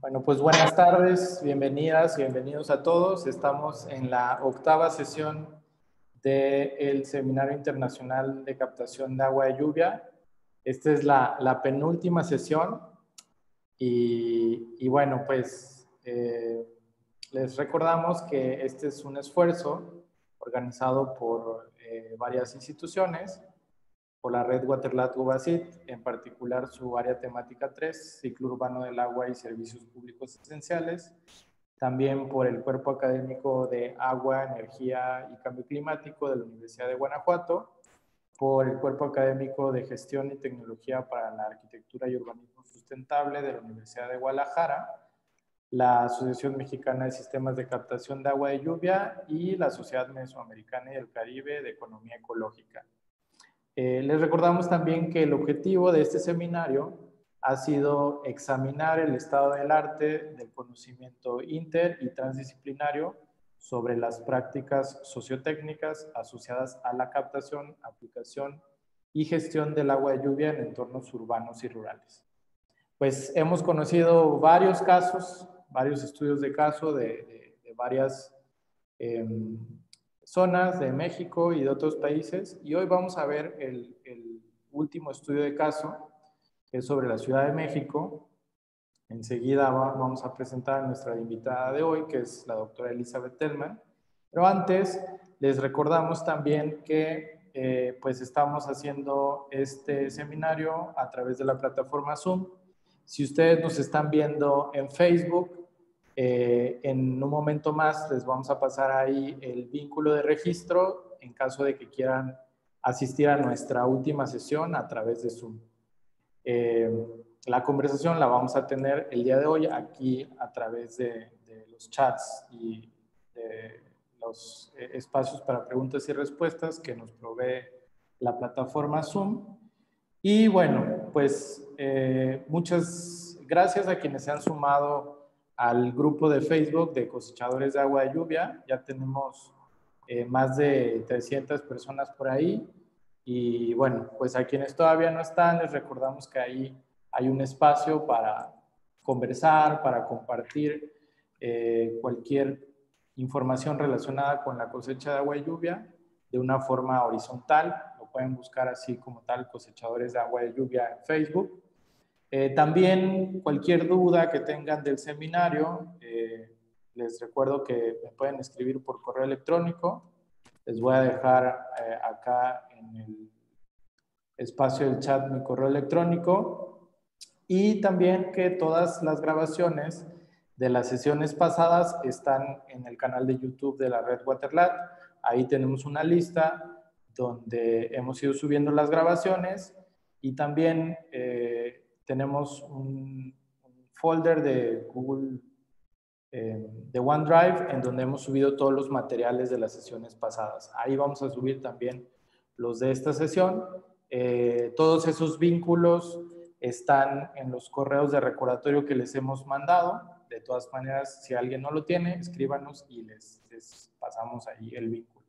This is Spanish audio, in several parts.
Bueno, pues buenas tardes, bienvenidas, bienvenidos a todos. Estamos en la octava sesión del Seminario Internacional de Captación de Agua de Lluvia. Esta es la, penúltima sesión y, y bueno, pues eh, les recordamos que este es un esfuerzo organizado por eh, varias instituciones por la red waterlat Gobasit, en particular su área temática 3, ciclo urbano del agua y servicios públicos esenciales, también por el cuerpo académico de agua, energía y cambio climático de la Universidad de Guanajuato, por el cuerpo académico de gestión y tecnología para la arquitectura y urbanismo sustentable de la Universidad de Guadalajara, la Asociación Mexicana de Sistemas de Captación de Agua de Lluvia y la Sociedad Mesoamericana y del Caribe de Economía Ecológica. Eh, les recordamos también que el objetivo de este seminario ha sido examinar el estado del arte del conocimiento inter y transdisciplinario sobre las prácticas sociotécnicas asociadas a la captación, aplicación y gestión del agua de lluvia en entornos urbanos y rurales. Pues hemos conocido varios casos, varios estudios de caso de, varias em, zonas de México y de otros países. Y hoy vamos a ver el, último estudio de caso, que es sobre la Ciudad de México. Enseguida vamos a presentar a nuestra invitada de hoy, que es la doctora Elizabeth Tellman. Pero antes, les recordamos también que eh, pues estamos haciendo este seminario a través de la plataforma Zoom. Si ustedes nos están viendo en Facebook, eh, en un momento más les vamos a pasar ahí el vínculo de registro en caso de que quieran asistir a nuestra última sesión a través de Zoom. Eh, la conversación la vamos a tener el día de hoy aquí a través de, los chats y de los eh, espacios para preguntas y respuestas que nos provee la plataforma Zoom. Y bueno, pues muchas gracias a quienes se han sumado al grupo de Facebook de cosechadores de agua de lluvia. Ya tenemos eh, más de 300 personas por ahí. Y bueno, pues a quienes todavía no están, les recordamos que ahí hay un espacio para conversar, para compartir eh, cualquier información relacionada con la cosecha de agua de lluvia de una forma horizontal. Lo pueden buscar así como tal, cosechadores de agua de lluvia en Facebook. Eh, también cualquier duda que tengan del seminario, eh, les recuerdo que me pueden escribir por correo electrónico. Les voy a dejar eh, acá en el espacio del chat mi correo electrónico. Y también que todas las grabaciones de las sesiones pasadas están en el canal de YouTube de la red Waterlat. Ahí tenemos una lista donde hemos ido subiendo las grabaciones y también tenemos un, folder de Google, em, de OneDrive, en donde hemos subido todos los materiales de las sesiones pasadas. Ahí vamos a subir también los de esta sesión. Eh, todos esos vínculos están en los correos de recordatorio que les hemos mandado. De todas maneras, si alguien no lo tiene, escríbanos y les, pasamos ahí el vínculo.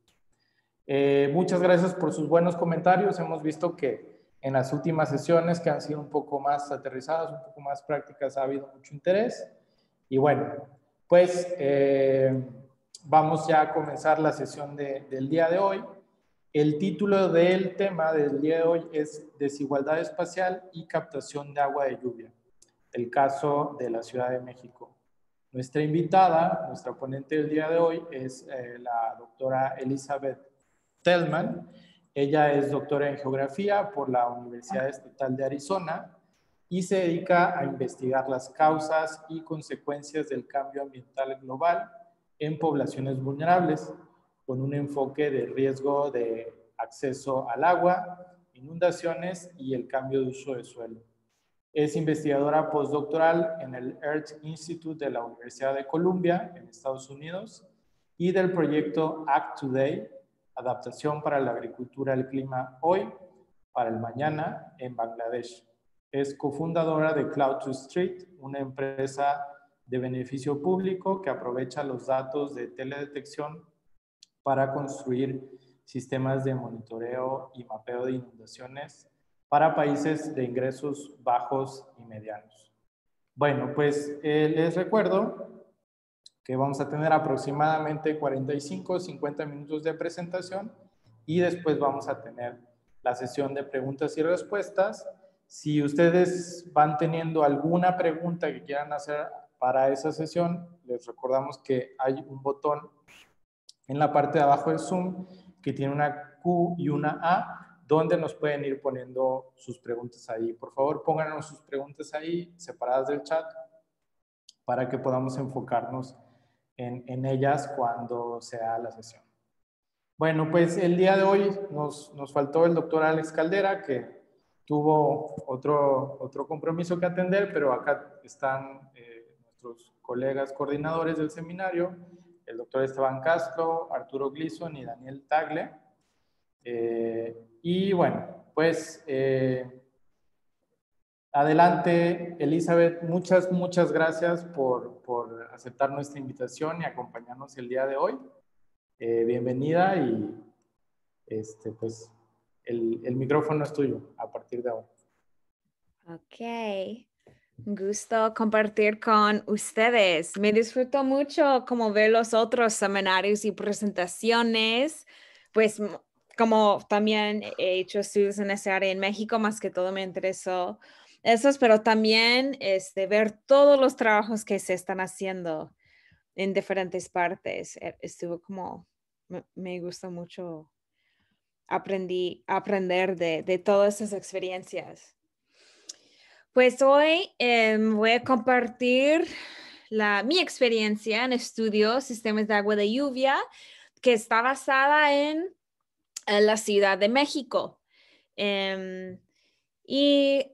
Eh, muchas gracias por sus buenos comentarios. Hemos visto que en las últimas sesiones, que han sido un poco más aterrizadas, un poco más prácticas, ha habido mucho interés. Y bueno, pues eh, vamos ya a comenzar la sesión del día de hoy. El título del tema del día de hoy es Desigualdad espacial y captación de agua de lluvia, el caso de la Ciudad de México. Nuestra invitada, nuestra ponente del día de hoy es eh, la doctora Elizabeth Tellman. Ella es doctora en geografía por la Universidad Estatal de Arizona y se dedica a investigar las causas y consecuencias del cambio ambiental global en poblaciones vulnerables, con un enfoque de riesgo de acceso al agua, inundaciones y el cambio de uso de suelo. Es investigadora postdoctoral en el Earth Institute de la Universidad de Columbia en Estados Unidos y del proyecto Act Today adaptación para la agricultura al clima hoy para el mañana en Bangladesh. Es cofundadora de Cloud to Street, una empresa de beneficio público que aprovecha los datos de teledetección para construir sistemas de monitoreo y mapeo de inundaciones para países de ingresos bajos y medianos. Bueno, pues eh, les recuerdo que vamos a tener aproximadamente 45 50 minutos de presentación y después vamos a tener la sesión de preguntas y respuestas. Si ustedes van teniendo alguna pregunta que quieran hacer para esa sesión, les recordamos que hay un botón en la parte de abajo del Zoom que tiene una Q y una A, donde nos pueden ir poniendo sus preguntas ahí. Por favor, pónganos sus preguntas ahí, separadas del chat, para que podamos enfocarnos en, ellas cuando sea la sesión. Bueno, pues el día de hoy nos, faltó el doctor Alex Caldera, que tuvo otro, otro compromiso que atender, pero acá están eh, nuestros colegas coordinadores del seminario, el doctor Esteban Castro, Arturo Glisson y Daniel Tagle. Eh, y bueno, pues eh, Adelante, Elizabeth. Muchas, muchas gracias por, por, aceptar nuestra invitación y acompañarnos el día de hoy. Eh, bienvenida y este, pues el, el, micrófono es tuyo a partir de ahora. Ok. gusto compartir con ustedes. Me disfruto mucho como ver los otros seminarios y presentaciones. Pues como también he hecho estudios en esa área en México, más que todo me interesó esos, pero también este, ver todos los trabajos que se están haciendo en diferentes partes. E, estuvo como, me, gusta gustó mucho aprendí, aprender de, todas esas experiencias. Pues hoy em, voy a compartir la, mi experiencia en estudios sistemas de agua de lluvia que está basada en, la Ciudad de México. Em, y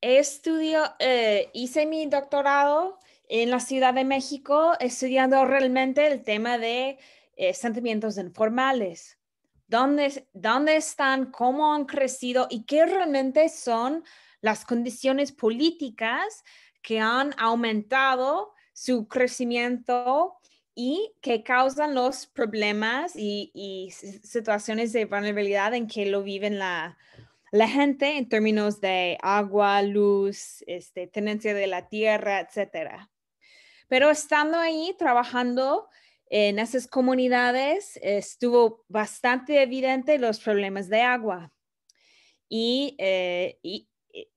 Estudio, eh, hice mi doctorado en la Ciudad de México estudiando realmente el tema de eh, sentimientos informales. ¿Dónde, ¿Dónde están? ¿Cómo han crecido? ¿Y qué realmente son las condiciones políticas que han aumentado su crecimiento y que causan los problemas y, y situaciones de vulnerabilidad en que lo viven la, la gente en términos de agua, luz, este, tenencia de la tierra, etcétera. Pero estando ahí trabajando en esas comunidades, estuvo bastante evidente los problemas de agua. Y, eh, eh,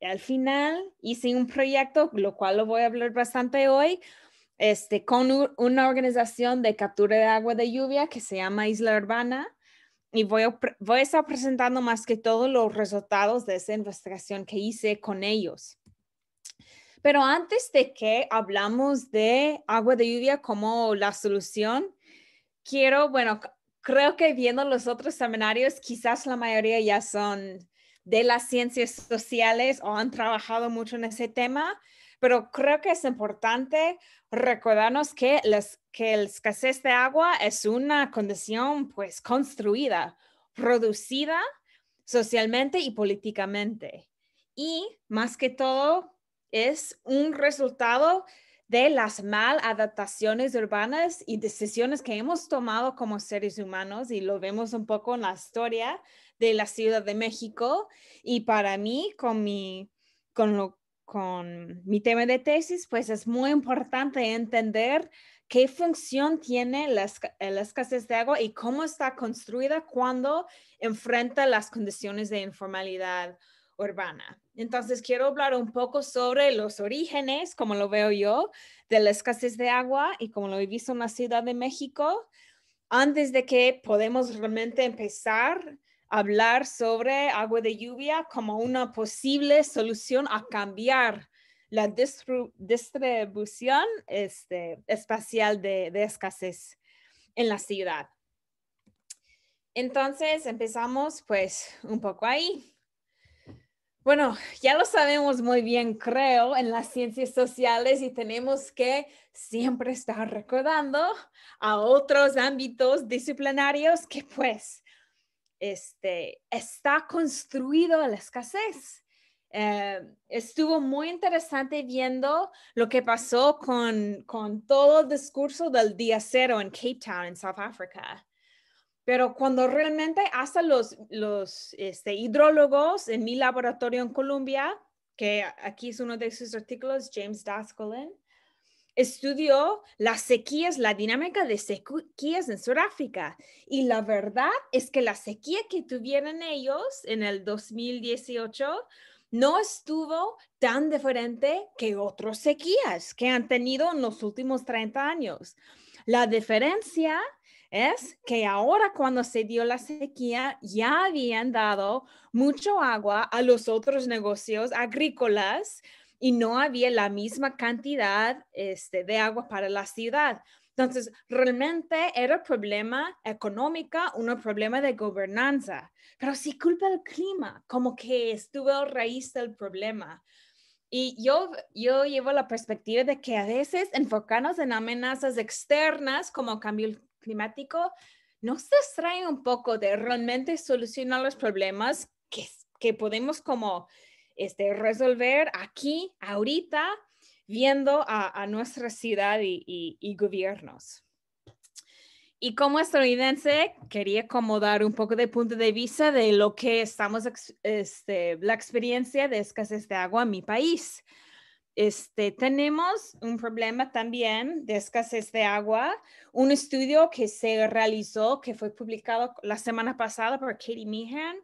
al final hice un proyecto, lo cual lo voy a hablar bastante hoy, este, con una organización de captura de agua de lluvia que se llama Isla Urbana y voy a, voy a estar presentando más que todos los resultados de esa investigación que hice con ellos. Pero antes de que hablamos de agua de lluvia como la solución, quiero, bueno, creo que viendo los otros seminarios, quizás la mayoría ya son de las ciencias sociales o han trabajado mucho en ese tema, pero creo que es importante recordarnos que, el que escasez de agua es una condición pues construida, producida socialmente y políticamente. Y más que todo, es un resultado de las mal adaptaciones urbanas y decisiones que hemos tomado como seres humanos y lo vemos un poco en la historia de la Ciudad de México y para mí con mi con lo con mi tema de tesis, pues es muy importante entender qué función tiene la, escasez de agua y cómo está construida cuando enfrenta las condiciones de informalidad urbana. Entonces, quiero hablar un poco sobre los orígenes, como lo veo yo, de la escasez de agua y como lo he visto en la Ciudad de México, antes de que podemos realmente empezar hablar sobre agua de lluvia como una posible solución a cambiar la distribución este, espacial de, de, escasez en la ciudad. Entonces empezamos pues un poco ahí. Bueno, ya lo sabemos muy bien, creo, en las ciencias sociales y tenemos que siempre estar recordando a otros ámbitos disciplinarios que pues este, está construido a la escasez. Eh, estuvo muy interesante viendo lo que pasó con, todo el discurso del día cero en Cape Town, en South Africa. Pero cuando realmente hasta los, los este, hidrólogos en mi laboratorio en Colombia, que aquí es uno de sus artículos, James Daskolin, estudió las sequías, la dinámica de sequías en Sudáfrica. Y la verdad es que la sequía que tuvieron ellos en el 2018 no estuvo tan diferente que otras sequías que han tenido en los últimos 30 años. La diferencia es que ahora cuando se dio la sequía ya habían dado mucho agua a los otros negocios agrícolas y no había la misma cantidad este, de agua para la ciudad. Entonces, realmente era un problema económico, un problema de gobernanza, pero sí culpa del clima, como que estuvo raíz del problema. Y yo, yo llevo la perspectiva de que a veces enfocarnos en amenazas externas como cambio climático nos distrae un poco de realmente solucionar los problemas que, que podemos como este, resolver aquí, ahorita, viendo a, nuestra ciudad y, gobiernos. Y como estadounidense, quería acomodar un poco de punto de vista de lo que estamos, este, la experiencia de escasez de agua en mi país. Este, tenemos un problema también de escasez de agua. Un estudio que se realizó, que fue publicado la semana pasada por Katie Meehan,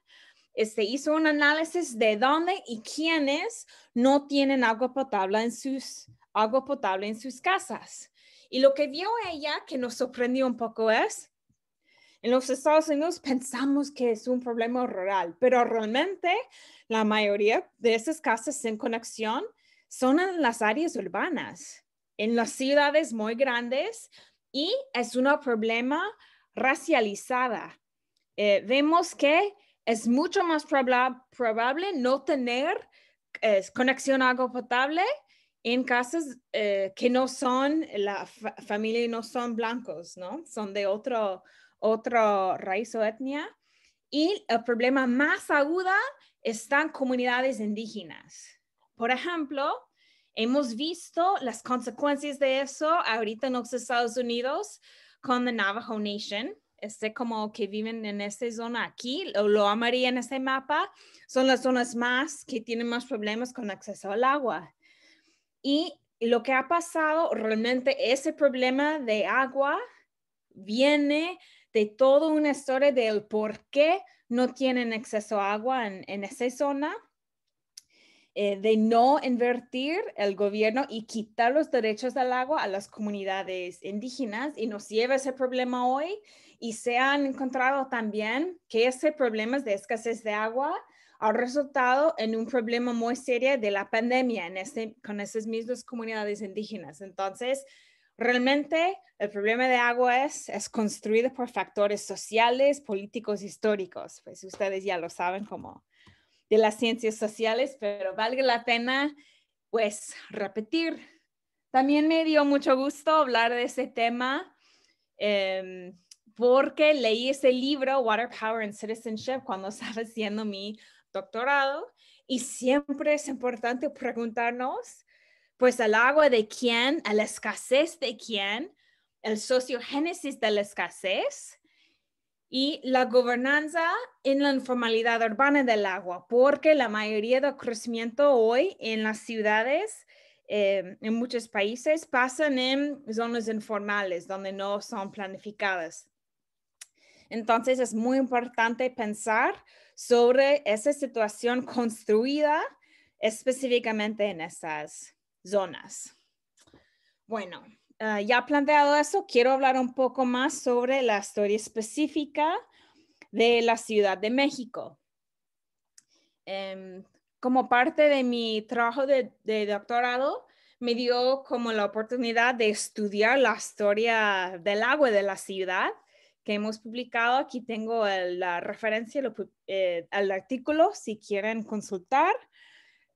este, hizo un análisis de dónde y quiénes no tienen agua potable en sus, agua potable en sus casas. Y lo que vio ella, que nos sorprendió un poco, es, en los Estados Unidos pensamos que es un problema rural, pero realmente la mayoría de esas casas sin conexión son en las áreas urbanas, en las ciudades muy grandes, y es un problema racializada. Eh, vemos que es mucho más probable no tener eh, conexión a agua potable en casas eh, que no son la familia y no son blancos, ¿no? Son de otro, otro raíz o etnia. Y el problema más aguda están comunidades indígenas. Por ejemplo, hemos visto las consecuencias de eso ahorita en los Estados Unidos con la Navajo Nation, este, como que viven en esta zona aquí, lo amarillo en ese mapa, son las zonas más que tienen más problemas con acceso al agua. Y lo que ha pasado, realmente ese problema de agua viene de toda una historia del por qué no tienen acceso a agua en, esa zona. Eh, de no invertir el gobierno y quitar los derechos del agua a las comunidades indígenas y nos lleva ese problema hoy y se han encontrado también que ese problema de escasez de agua ha resultado en un problema muy serio de la pandemia en con esas mismas comunidades indígenas. Entonces, realmente el problema de agua es, es construido por factores sociales, políticos, históricos. Pues ustedes ya lo saben como de las ciencias sociales, pero vale la pena pues repetir. También me dio mucho gusto hablar de ese tema. Em, porque leí ese libro, Water Power and Citizenship, cuando estaba haciendo mi doctorado. Y siempre es importante preguntarnos, pues, el agua de quién, la escasez de quién, el sociogénesis de la escasez y la gobernanza en la informalidad urbana del agua, porque la mayoría del crecimiento hoy en las ciudades, eh, en muchos países, pasan en zonas informales donde no son planificadas. Entonces es muy importante pensar sobre esa situación construida específicamente en esas zonas. Bueno, eh, ya planteado eso, quiero hablar un poco más sobre la historia específica de la Ciudad de México. Em, como parte de mi trabajo de, de doctorado, me dio como la oportunidad de estudiar la historia del agua de la ciudad que hemos publicado. Aquí tengo la referencia eh, al artículo si quieren consultar,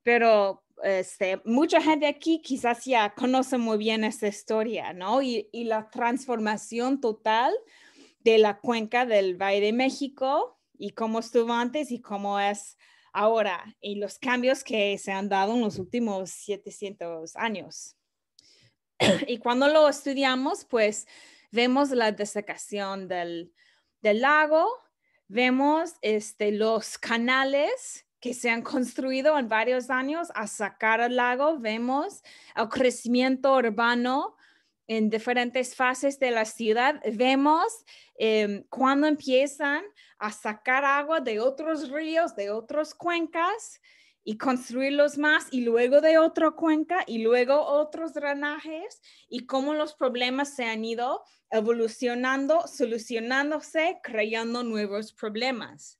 pero este, mucha gente aquí quizás ya conoce muy bien esta historia, ¿no? Y, y la transformación total de la cuenca del Valle de México y cómo estuvo antes y cómo es ahora y los cambios que se han dado en los últimos 700 años. y cuando lo estudiamos, pues vemos la desecación del, lago, vemos este, los canales que se han construido en varios años a sacar el lago, vemos el crecimiento urbano en diferentes fases de la ciudad, vemos em, cuando empiezan a sacar agua de otros ríos, de otras cuencas, y construirlos más y luego de otra cuenca y luego otros drenajes y cómo los problemas se han ido evolucionando, solucionándose, creando nuevos problemas.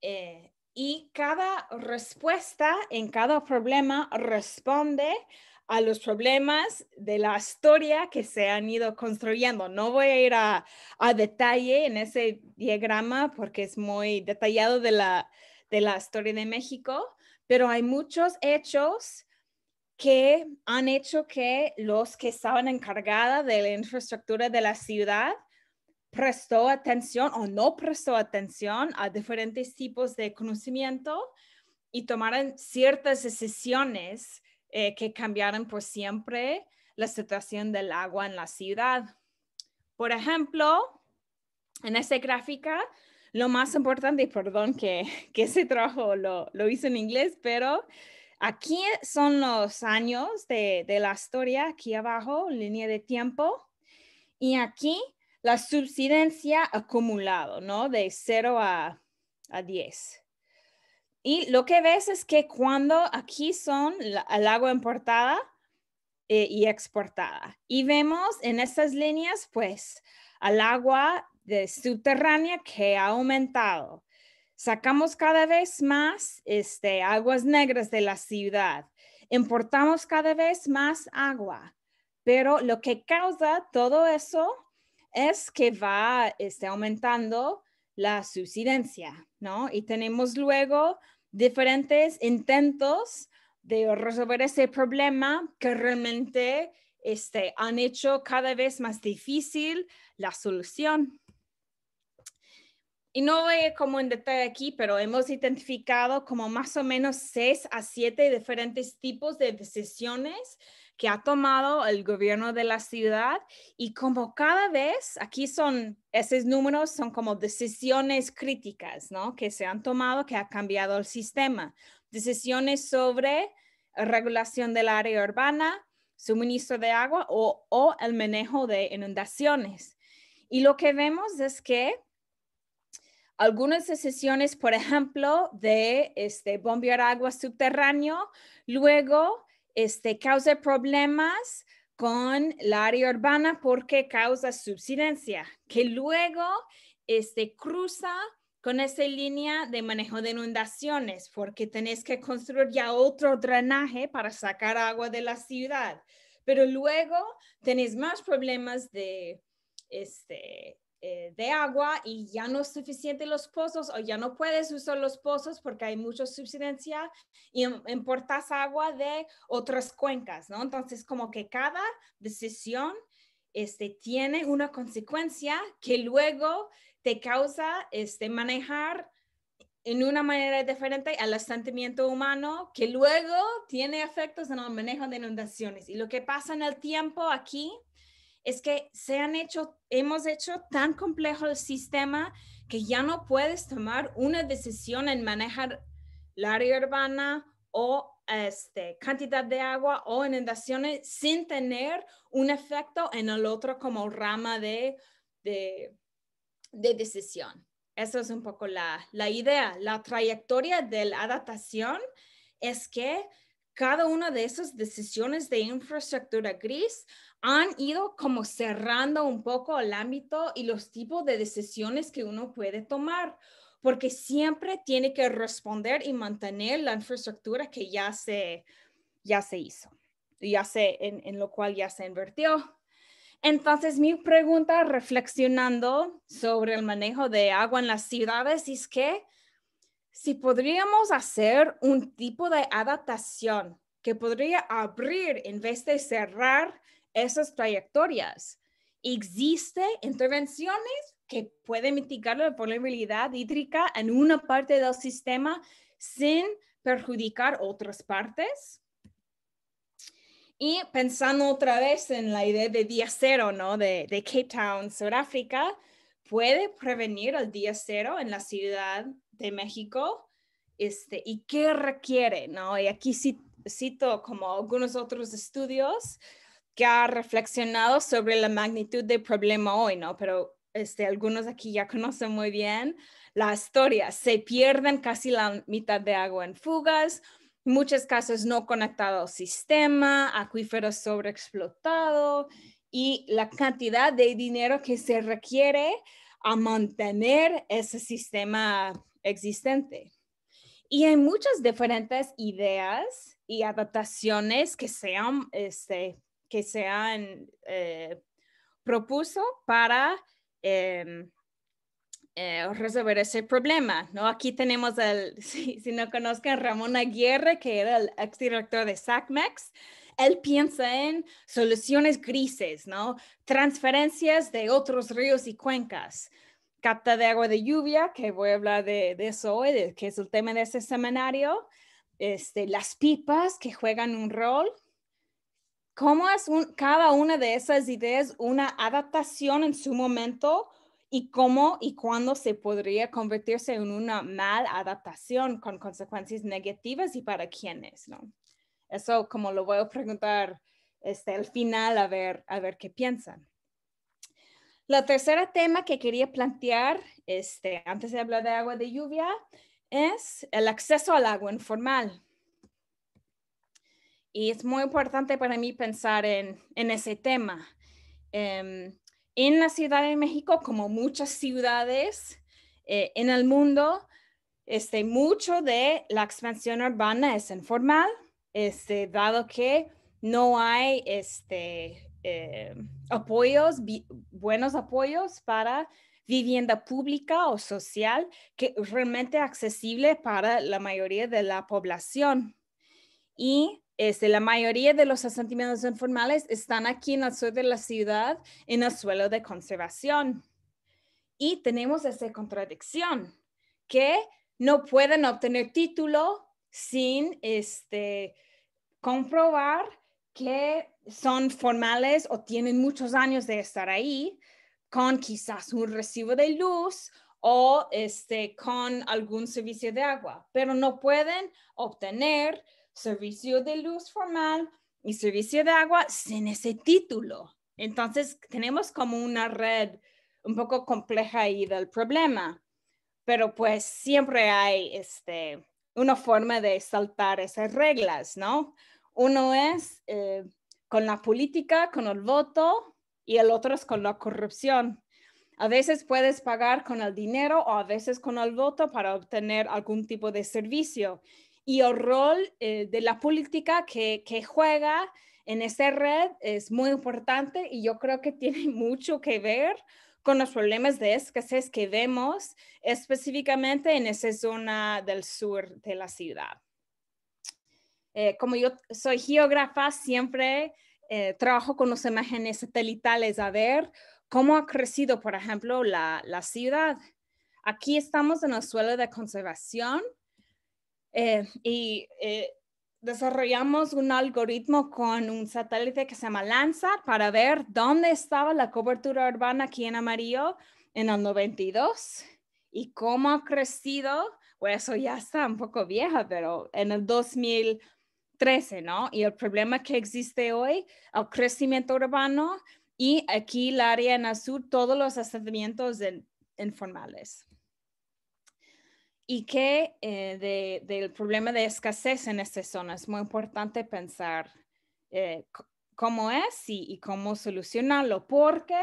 Eh, y cada respuesta en cada problema responde a los problemas de la historia que se han ido construyendo. No voy a ir a detalle en ese diagrama porque es muy detallado de la, de la historia de México, pero hay muchos hechos que han hecho que los que estaban encargados de la infraestructura de la ciudad prestó atención o no prestó atención a diferentes tipos de conocimiento y tomaron ciertas decisiones eh, que cambiaron por siempre la situación del agua en la ciudad. Por ejemplo, en esta gráfica lo más importante, perdón que, que ese trabajo lo, lo hice en inglés, pero aquí son los años de, la historia, aquí abajo, línea de tiempo. Y aquí la subsidencia acumulado, ¿no? De 0 a, a 10. Y lo que ves es que cuando aquí son el agua importada eh, y exportada. Y vemos en estas líneas, pues, al agua de subterránea que ha aumentado. Sacamos cada vez más este, aguas negras de la ciudad. Importamos cada vez más agua. Pero lo que causa todo eso es que va este, aumentando la subsidencia, ¿no? Y tenemos luego diferentes intentos de resolver ese problema que realmente este, han hecho cada vez más difícil la solución y no voy como en detalle aquí, pero hemos identificado como más o menos seis a siete diferentes tipos de decisiones que ha tomado el gobierno de la ciudad y como cada vez, aquí son, esos números son como decisiones críticas, ¿no? Que se han tomado, que ha cambiado el sistema. Decisiones sobre regulación del área urbana, suministro de agua o, o el manejo de inundaciones. Y lo que vemos es que algunas excepciones, por ejemplo, de este, bombear agua subterráneo, luego este, causa problemas con la área urbana porque causa subsidencia, que luego este, cruza con esa línea de manejo de inundaciones, porque tenés que construir ya otro drenaje para sacar agua de la ciudad. Pero luego tenés más problemas de este, eh, de agua y ya no es suficiente los pozos o ya no puedes usar los pozos porque hay mucha subsidencia y em, importas agua de otras cuencas, ¿no? Entonces, como que cada decisión este, tiene una consecuencia que luego te causa este, manejar en una manera diferente al asentamiento humano, que luego tiene efectos en el manejo de inundaciones. Y lo que pasa en el tiempo aquí es que se han hecho, hemos hecho tan complejo el sistema que ya no puedes tomar una decisión en manejar la área urbana o este, cantidad de agua o inundaciones sin tener un efecto en el otro como rama de, decisión. Esa es un poco la idea. La trayectoria de la adaptación es que cada una de esas decisiones de infraestructura gris han ido como cerrando un poco el ámbito y los tipos de decisiones que uno puede tomar, porque siempre tiene que responder y mantener la infraestructura que ya se, ya se hizo, ya se, en, en lo cual ya se invirtió. Entonces, mi pregunta reflexionando sobre el manejo de agua en las ciudades es que si podríamos hacer un tipo de adaptación que podría abrir en vez de cerrar esas trayectorias. Existe intervenciones que pueden mitigar la vulnerabilidad hídrica en una parte del sistema sin perjudicar otras partes. Y pensando otra vez en la idea de día cero, ¿no? De, Cape Town, Sudáfrica, puede prevenir el día cero en la Ciudad de México. Este, ¿Y qué requiere, no? Y aquí cito como algunos otros estudios, que ha reflexionado sobre la magnitud del problema hoy, ¿no? Pero este, algunos aquí ya conocen muy bien la historia. Se pierden casi la mitad de agua en fugas, muchos casos no conectados al sistema, acuíferos sobreexplotados y la cantidad de dinero que se requiere a mantener ese sistema existente. Y hay muchas diferentes ideas y adaptaciones que sean este, que se han eh, propuesto para em, eh, resolver ese problema. ¿no? Aquí tenemos, el, si, no conozcan, Ramón Aguirre, que era el exdirector de SACMEX. Él piensa en soluciones grises, ¿no? transferencias de otros ríos y cuencas capta de agua de lluvia, que voy a hablar de, eso hoy, que es el tema de este seminario, este, las pipas que juegan un rol, cómo es cada una de esas ideas una adaptación en su momento y cómo y cuándo se podría convertirse en una mala adaptación con consecuencias negativas y para quiénes, ¿no? Eso como lo voy a preguntar este, al final a ver, a ver qué piensan. La tercera tema que quería plantear, este, antes de hablar de agua de lluvia, es el acceso al agua informal. Y es muy importante para mí pensar en, ese tema. Em, en la Ciudad de México, como muchas ciudades eh, en el mundo, este, mucho de la expansión urbana es informal, este, dado que no hay este, eh, apoyos, buenos apoyos para vivienda pública o social que realmente accesible para la mayoría de la población. Y este, la mayoría de los asentamientos informales están aquí en el sur de la ciudad, en el suelo de conservación. Y tenemos esa contradicción, que no pueden obtener título sin este, comprobar que son formales o tienen muchos años de estar ahí, con quizás un recibo de luz o este, con algún servicio de agua, pero no pueden obtener servicio de luz formal y servicio de agua sin ese título. Entonces, tenemos como una red un poco compleja ahí del problema, pero pues siempre hay este, una forma de saltar esas reglas, ¿no? Uno es eh, con la política, con el voto, y el otro es con la corrupción. A veces puedes pagar con el dinero o a veces con el voto para obtener algún tipo de servicio y el rol eh, de la política que, juega en esa red es muy importante y yo creo que tiene mucho que ver con los problemas de escasez que vemos específicamente en esa zona del sur de la ciudad. Eh, como yo soy geógrafa, siempre eh, trabajo con las imágenes satelitales a ver cómo ha crecido, por ejemplo, la, la ciudad. Aquí estamos en el suelo de conservación eh, y eh, desarrollamos un algoritmo con un satélite que se llama Landsat para ver dónde estaba la cobertura urbana aquí en amarillo en el 92 y cómo ha crecido. Bueno, eso ya está un poco vieja, pero en el 2013, ¿no? Y el problema que existe hoy, el crecimiento urbano y aquí el área en azul, todos los asentamientos informales y que eh, del problema de escasez en esta zona es muy importante pensar eh, cómo es y, cómo solucionarlo, porque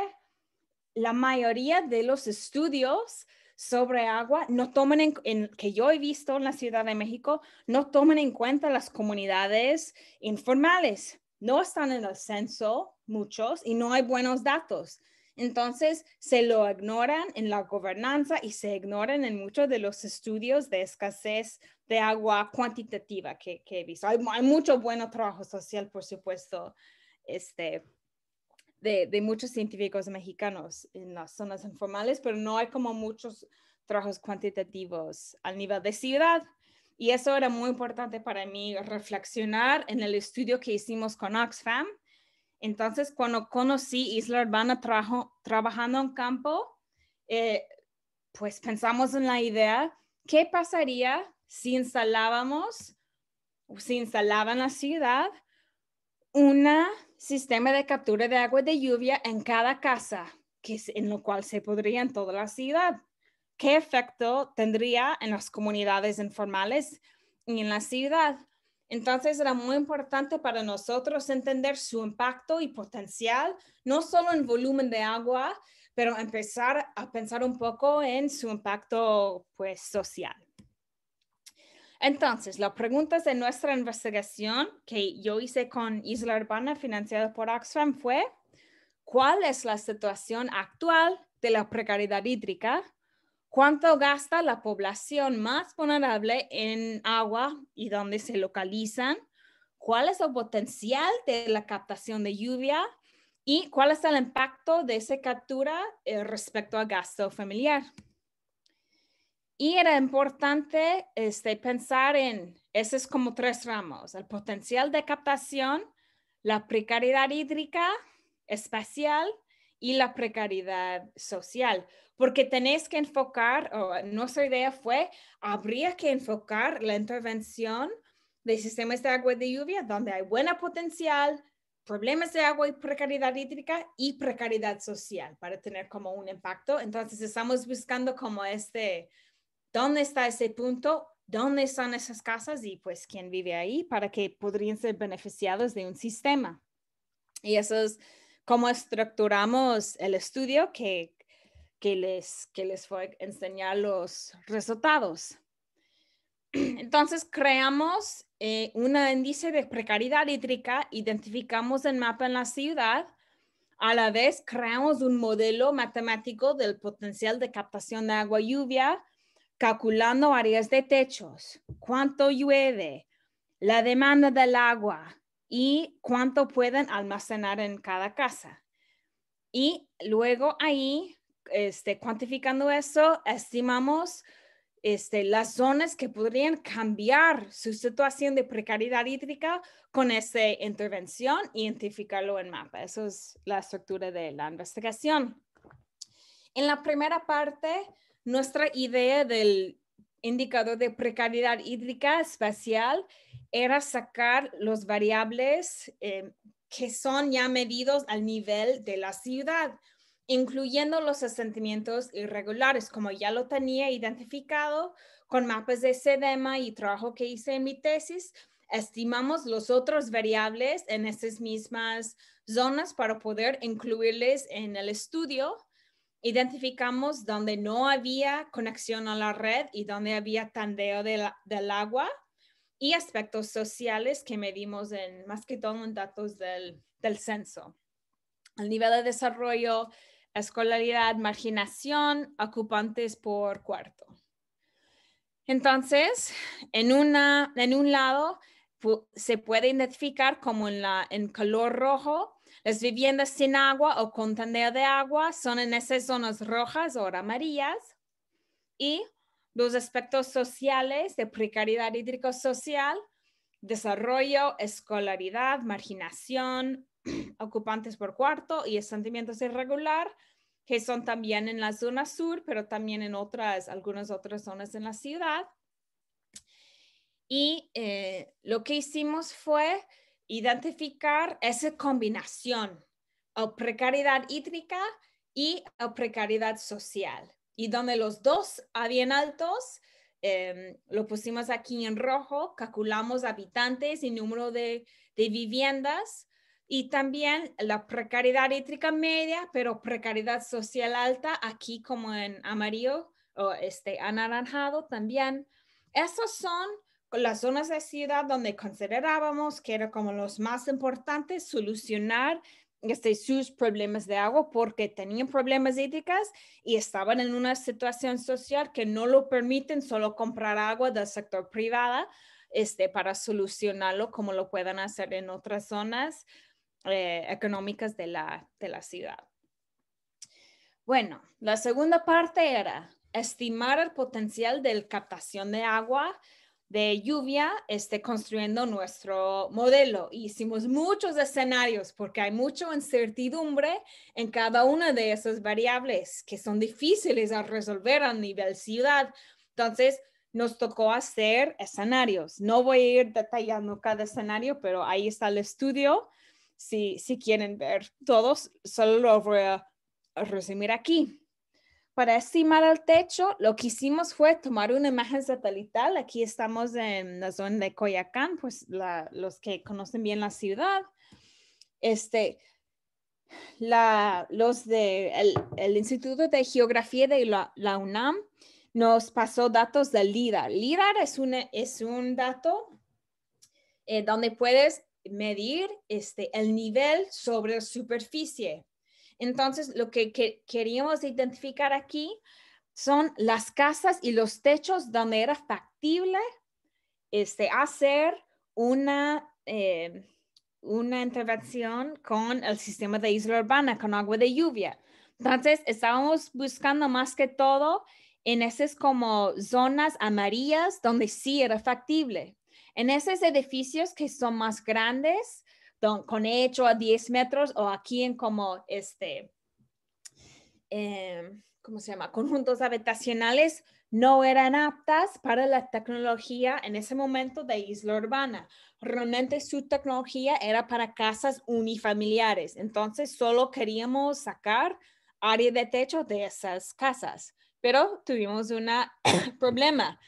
la mayoría de los estudios sobre agua no toman que yo he visto en la Ciudad de México, no toman en cuenta las comunidades informales. No están en el censo muchos y no hay buenos datos. Entonces, se lo ignoran en la gobernanza y se ignoran en muchos de los estudios de escasez de agua cuantitativa que, he visto. Hay, mucho buen trabajo social, por supuesto, este, de, muchos científicos mexicanos en las zonas informales, pero no hay como muchos trabajos cuantitativos al nivel de ciudad. Y eso era muy importante para mí reflexionar en el estudio que hicimos con Oxfam, entonces, cuando conocí Isla Urbana trabajando en campo, eh, pues pensamos en la idea, ¿qué pasaría si instalábamos, si instalaban en la ciudad un sistema de captura de agua de lluvia en cada casa, que en lo cual se podría en toda la ciudad? ¿Qué efecto tendría en las comunidades informales y en la ciudad? Entonces era muy importante para nosotros entender su impacto y potencial, no solo en volumen de agua, pero empezar a pensar un poco en su impacto pues, social. Entonces, las preguntas de nuestra investigación que yo hice con Isla Urbana financiada por Oxfam fue, ¿cuál es la situación actual de la precariedad hídrica ¿Cuánto gasta la población más vulnerable en agua y dónde se localizan? ¿Cuál es el potencial de la captación de lluvia? ¿Y cuál es el impacto de esa captura eh, respecto al gasto familiar? Y era importante este, pensar en esos como tres ramos, el potencial de captación, la precariedad hídrica espacial y la precariedad social, porque tenés que enfocar, o nuestra idea fue, habría que enfocar la intervención de sistemas de agua de lluvia donde hay buena potencial, problemas de agua y precariedad hídrica y precariedad social para tener como un impacto. Entonces estamos buscando como este, ¿dónde está ese punto? ¿Dónde están esas casas y pues quién vive ahí para que podrían ser beneficiados de un sistema? Y eso cómo estructuramos el estudio que, que, les, que les fue enseñar los resultados. Entonces creamos eh, un índice de precariedad hídrica, identificamos el mapa en la ciudad, a la vez creamos un modelo matemático del potencial de captación de agua lluvia, calculando áreas de techos, cuánto llueve, la demanda del agua, y cuánto pueden almacenar en cada casa. Y luego ahí, este, cuantificando eso, estimamos este, las zonas que podrían cambiar su situación de precariedad hídrica con esa intervención, identificarlo en mapa. Eso es la estructura de la investigación. En la primera parte, nuestra idea del indicador de precariedad hídrica espacial era sacar los variables em, que son ya medidos al nivel de la ciudad, incluyendo los asentamientos irregulares, como ya lo tenía identificado con mapas de SEDEMA y trabajo que hice en mi tesis, estimamos los otros variables en esas mismas zonas para poder incluirles en el estudio identificamos donde no había conexión a la red y donde había tandeo del agua y aspectos sociales que medimos en más que todo en datos del, censo. El nivel de desarrollo, escolaridad, marginación, ocupantes por cuarto. Entonces, en, un lado se puede identificar como en, la, en color rojo las viviendas sin agua o con tandeo de agua son en esas zonas rojas o amarillas y los aspectos sociales de precariedad hídrica social, desarrollo, escolaridad, marginación, ocupantes por cuarto y sentimientos irregular, que son también en la zona sur, pero también en otras, algunas otras zonas en la ciudad. Y eh, lo que hicimos fue identificar esa combinación o precariedad hídrica y o precariedad social. Y donde los dos habían altos, em, lo pusimos aquí en rojo, calculamos habitantes y número de, de viviendas y también la precariedad hídrica media, pero precariedad social alta, aquí como en amarillo o este anaranjado también. Esos son las zonas de ciudad donde considerábamos que era como los más importantes solucionar este, sus problemas de agua porque tenían problemas éticos y estaban en una situación social que no lo permiten solo comprar agua del sector privado este, para solucionarlo como lo puedan hacer en otras zonas eh, económicas de la, de la ciudad. Bueno, la segunda parte era estimar el potencial de captación de agua de lluvia esté construyendo nuestro modelo. Hicimos muchos escenarios porque hay mucha incertidumbre en cada una de esas variables que son difíciles a resolver a nivel ciudad. Entonces, nos tocó hacer escenarios. No voy a ir detallando cada escenario, pero ahí está el estudio. Si, si quieren ver todos, solo lo voy a resumir aquí para estimar el techo, lo que hicimos fue tomar una imagen satelital. Aquí estamos en la zona de Coyacán, pues los que conocen bien la ciudad. Este, los de el, Instituto de Geografía de la, UNAM nos pasó datos del LIDAR. LIDAR es, es un dato eh, donde puedes medir este, el nivel sobre la superficie. Entonces, lo que, queríamos identificar aquí son las casas y los techos donde era factible este, hacer una, eh, una intervención con el sistema de isla urbana, con agua de lluvia. Entonces, estábamos buscando más que todo en esas como zonas amarillas donde sí era factible. En esos edificios que son más grandes, con hecho a 10 metros o aquí en como este, em, ¿cómo se llama? Conjuntos habitacionales no eran aptas para la tecnología en ese momento de isla urbana. Realmente su tecnología era para casas unifamiliares, entonces solo queríamos sacar área de techo de esas casas, pero tuvimos un problema.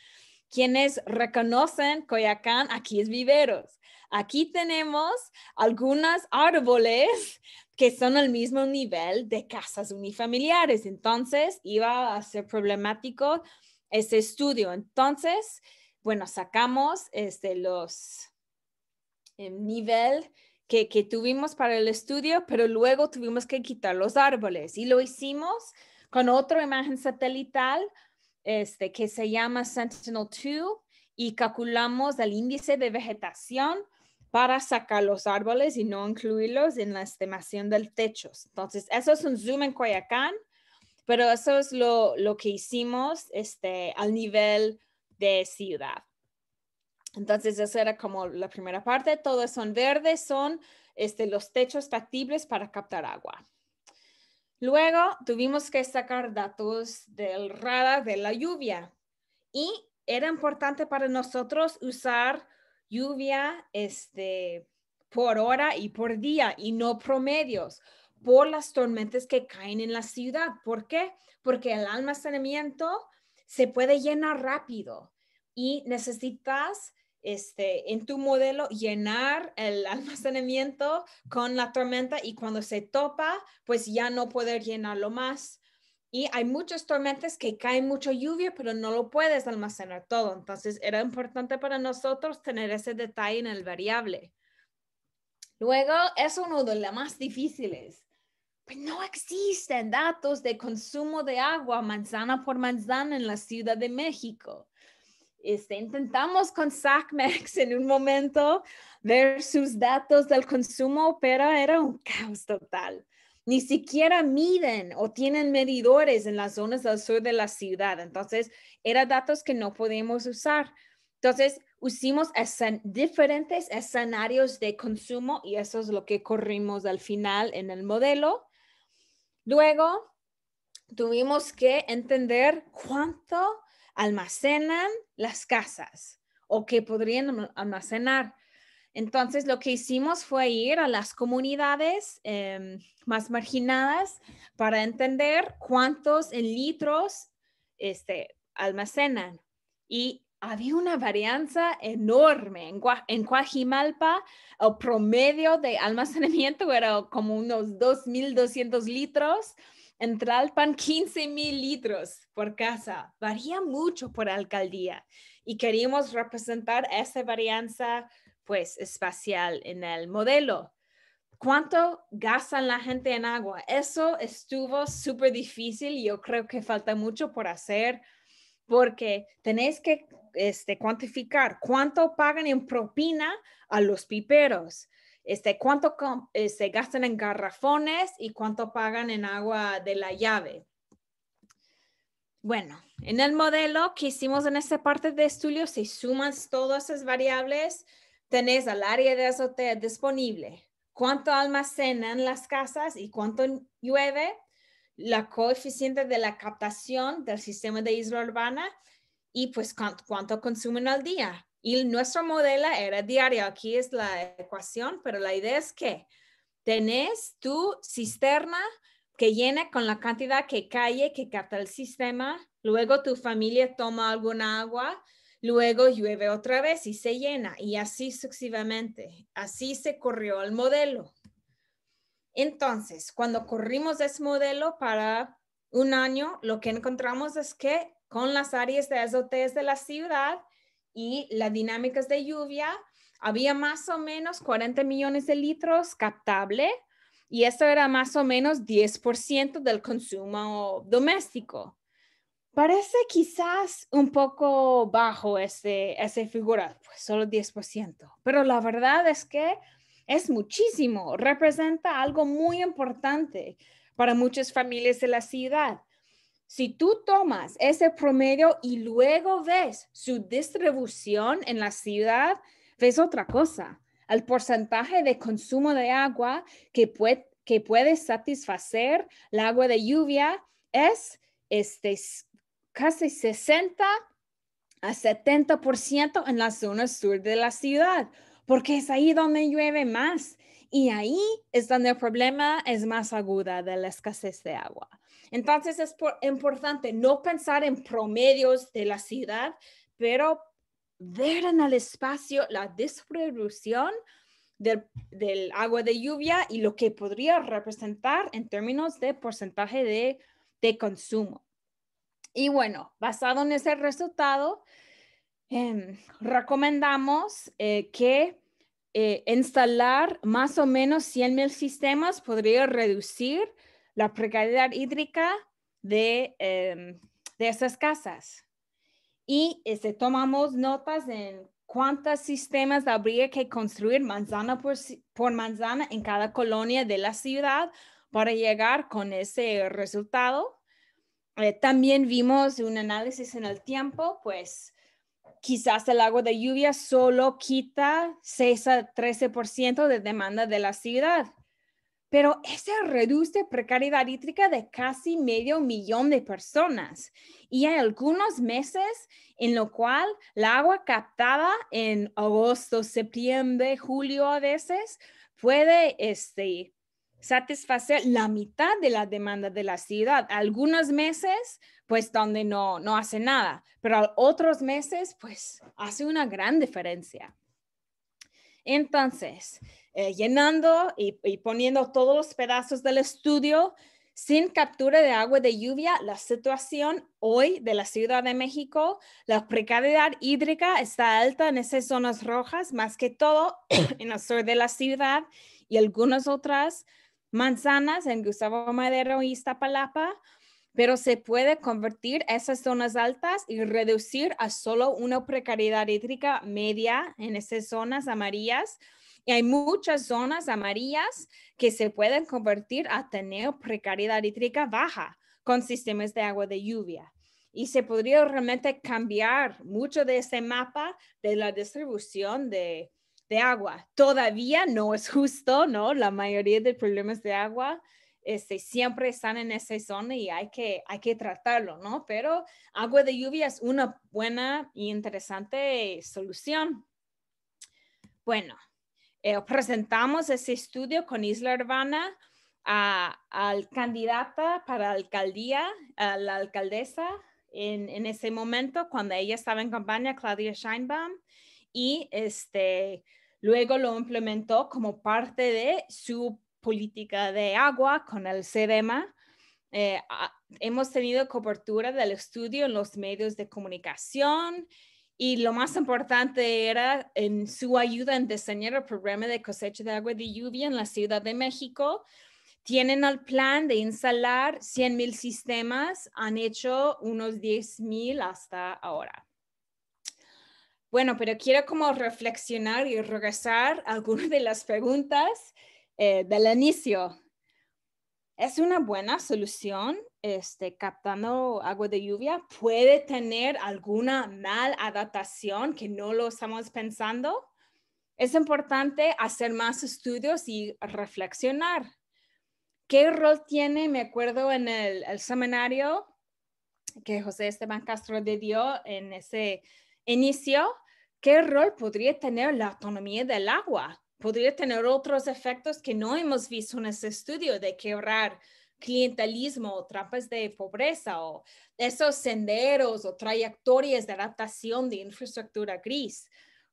Quienes reconocen Coyacán, aquí es Viveros. Aquí tenemos algunos árboles que son al mismo nivel de casas unifamiliares, entonces iba a ser problemático ese estudio. Entonces, bueno, sacamos este, los em, nivel que, tuvimos para el estudio, pero luego tuvimos que quitar los árboles y lo hicimos con otra imagen satelital este, que se llama Sentinel-2 y calculamos el índice de vegetación para sacar los árboles y no incluirlos en la estimación del techo. Entonces, eso es un zoom en Coyacán, pero eso es lo, que hicimos este, al nivel de ciudad. Entonces, eso era como la primera parte. Todos son verdes, son este, los techos factibles para captar agua. Luego tuvimos que sacar datos del radar de la lluvia y era importante para nosotros usar lluvia este, por hora y por día y no promedios, por las tormentas que caen en la ciudad. ¿Por qué? Porque el almacenamiento se puede llenar rápido y necesitas este, en tu modelo llenar el almacenamiento con la tormenta y cuando se topa, pues ya no poder llenarlo más. Y hay muchas tormentas que caen mucha lluvia, pero no lo puedes almacenar todo. Entonces era importante para nosotros tener ese detalle en el variable. Luego es uno de los más difíciles. Pues, no existen datos de consumo de agua manzana por manzana en la Ciudad de México. Este, intentamos con SACMEX en un momento ver sus datos del consumo, pero era un caos total ni siquiera miden o tienen medidores en las zonas del sur de la ciudad. Entonces, eran datos que no podíamos usar. Entonces, usamos diferentes escenarios de consumo y eso es lo que corrimos al final en el modelo. Luego, tuvimos que entender cuánto almacenan las casas o qué podrían almacenar. Entonces, lo que hicimos fue ir a las comunidades em, más marginadas para entender cuántos litros este, almacenan. Y había una varianza enorme. En, Cuajimalpa. el promedio de almacenamiento era como unos 2.200 litros. En Tlalpan, 15.000 litros por casa. Varía mucho por alcaldía. Y queríamos representar esa varianza pues espacial en el modelo. ¿Cuánto gastan la gente en agua? Eso estuvo súper difícil y yo creo que falta mucho por hacer porque tenéis que este, cuantificar cuánto pagan en propina a los piperos, este, cuánto se este, gastan en garrafones y cuánto pagan en agua de la llave. Bueno, en el modelo que hicimos en esta parte de estudio si sumas todas esas variables tenés al área de azotea disponible, cuánto almacenan las casas y cuánto llueve, la coeficiente de la captación del sistema de isla urbana y pues cuánto consumen al día. Y nuestro modelo era diario, aquí es la ecuación, pero la idea es que tenés tu cisterna que llena con la cantidad que cae, que capta el sistema, luego tu familia toma alguna agua, Luego llueve otra vez y se llena y así sucesivamente. Así se corrió el modelo. Entonces, cuando corrimos ese modelo para un año, lo que encontramos es que con las áreas de azoteas de la ciudad y las dinámicas de lluvia, había más o menos 40 millones de litros captable y eso era más o menos 10% del consumo doméstico. Parece quizás un poco bajo ese esa figura, pues solo 10%, pero la verdad es que es muchísimo, representa algo muy importante para muchas familias de la ciudad. Si tú tomas ese promedio y luego ves su distribución en la ciudad, ves otra cosa, el porcentaje de consumo de agua que puede, que puede satisfacer el agua de lluvia es este casi 60 a 70% en la zona sur de la ciudad, porque es ahí donde llueve más y ahí es donde el problema es más aguda de la escasez de agua. Entonces es importante no pensar en promedios de la ciudad, pero ver en el espacio la distribución del, agua de lluvia y lo que podría representar en términos de porcentaje de consumo. Y bueno, basado en ese resultado, em, recomendamos eh, que eh, instalar más o menos 100 mil sistemas podría reducir la precariedad hídrica de, em, esas casas. Y este, tomamos notas en cuántos sistemas habría que construir manzana por manzana en cada colonia de la ciudad para llegar con ese resultado. Eh, también vimos un análisis en el tiempo, pues quizás el agua de lluvia solo quita 6 a 13% de demanda de la ciudad, pero ese reduce precariedad hídrica de casi medio millón de personas. Y hay algunos meses en lo cual la agua captada en agosto, septiembre, julio a veces puede este, satisfacer la mitad de la demanda de la ciudad. Algunos meses, pues donde no, no hace nada, pero otros meses, pues hace una gran diferencia. Entonces, eh, llenando y, y poniendo todos los pedazos del estudio sin captura de agua de lluvia, la situación hoy de la Ciudad de México, la precariedad hídrica está alta en esas zonas rojas, más que todo en el sur de la ciudad y algunas otras manzanas en Gustavo Madero y Iztapalapa, pero se puede convertir esas zonas altas y reducir a solo una precariedad hídrica media en esas zonas amarillas. Y hay muchas zonas amarillas que se pueden convertir a tener precariedad hídrica baja con sistemas de agua de lluvia. Y se podría realmente cambiar mucho de ese mapa de la distribución de, de agua. Todavía no es justo, ¿no? La mayoría de problemas de agua este, siempre están en esa zona y hay que, hay que tratarlo, ¿no? Pero agua de lluvia es una buena y interesante solución. Bueno, eh, presentamos ese estudio con Isla Urbana a, al candidata para alcaldía, a la alcaldesa en, en, ese momento, cuando ella estaba en campaña, Claudia Scheinbaum, y este, Luego lo implementó como parte de su política de agua con el CEDEMA. Eh, hemos tenido cobertura del estudio en los medios de comunicación y lo más importante era en su ayuda en diseñar el programa de cosecha de agua de lluvia en la Ciudad de México. Tienen el plan de instalar 100.000 sistemas, han hecho unos 10.000 hasta ahora. Bueno, pero quiero como reflexionar y regresar a algunas de las preguntas eh, del inicio. ¿Es una buena solución este, captando agua de lluvia? ¿Puede tener alguna mal adaptación que no lo estamos pensando? Es importante hacer más estudios y reflexionar. ¿Qué rol tiene, me acuerdo, en el, el seminario que José Esteban Castro le dio en ese inicio, ¿qué rol podría tener la autonomía del agua? Podría tener otros efectos que no hemos visto en ese estudio de quebrar clientelismo o trampas de pobreza o esos senderos o trayectorias de adaptación de infraestructura gris.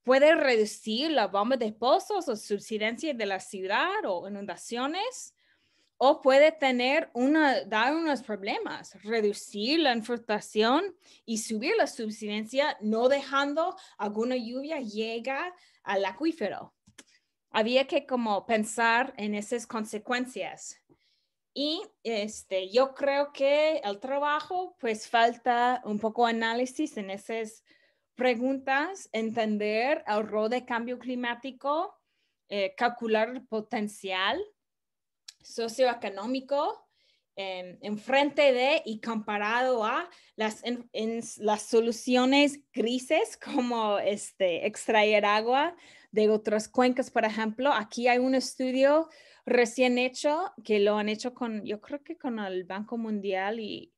Puede reducir la bomba de pozos o subsidencia de la ciudad o inundaciones o puede tener dar unos problemas, reducir la infiltración y subir la subsidencia, no dejando alguna lluvia llega al acuífero. Había que como pensar en esas consecuencias. Y este, yo creo que el trabajo, pues falta un poco análisis en esas preguntas, entender el rol de cambio climático, eh, calcular el potencial socioeconómico em, en frente de y comparado a las, las soluciones grises como este, extraer agua de otras cuencas, por ejemplo. Aquí hay un estudio recién hecho que lo han hecho con, yo creo que con el Banco Mundial y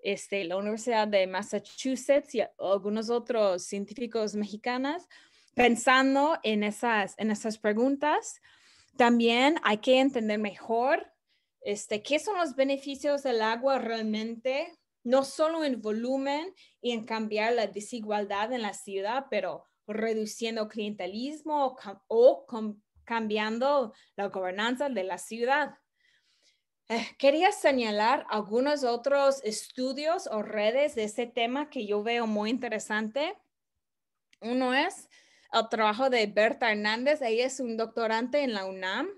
este, la Universidad de Massachusetts y algunos otros científicos mexicanos pensando en esas, en esas preguntas también hay que entender mejor este, qué son los beneficios del agua realmente, no solo en volumen y en cambiar la desigualdad en la ciudad, pero reduciendo clientelismo o, cambiando la gobernanza de la ciudad. Eh, quería señalar algunos otros estudios o redes de ese tema que yo veo muy interesante. Uno es el trabajo de Berta Hernández. Ella es un doctorante en la UNAM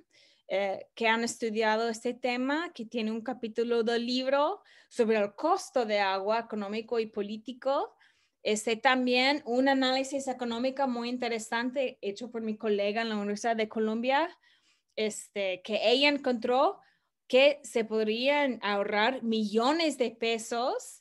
eh, que han estudiado este tema, que tiene un capítulo del libro sobre el costo de agua económico y político. Este, también un análisis económico muy interesante hecho por mi colega en la Universidad de Colombia, este, que ella encontró que se podrían ahorrar millones de pesos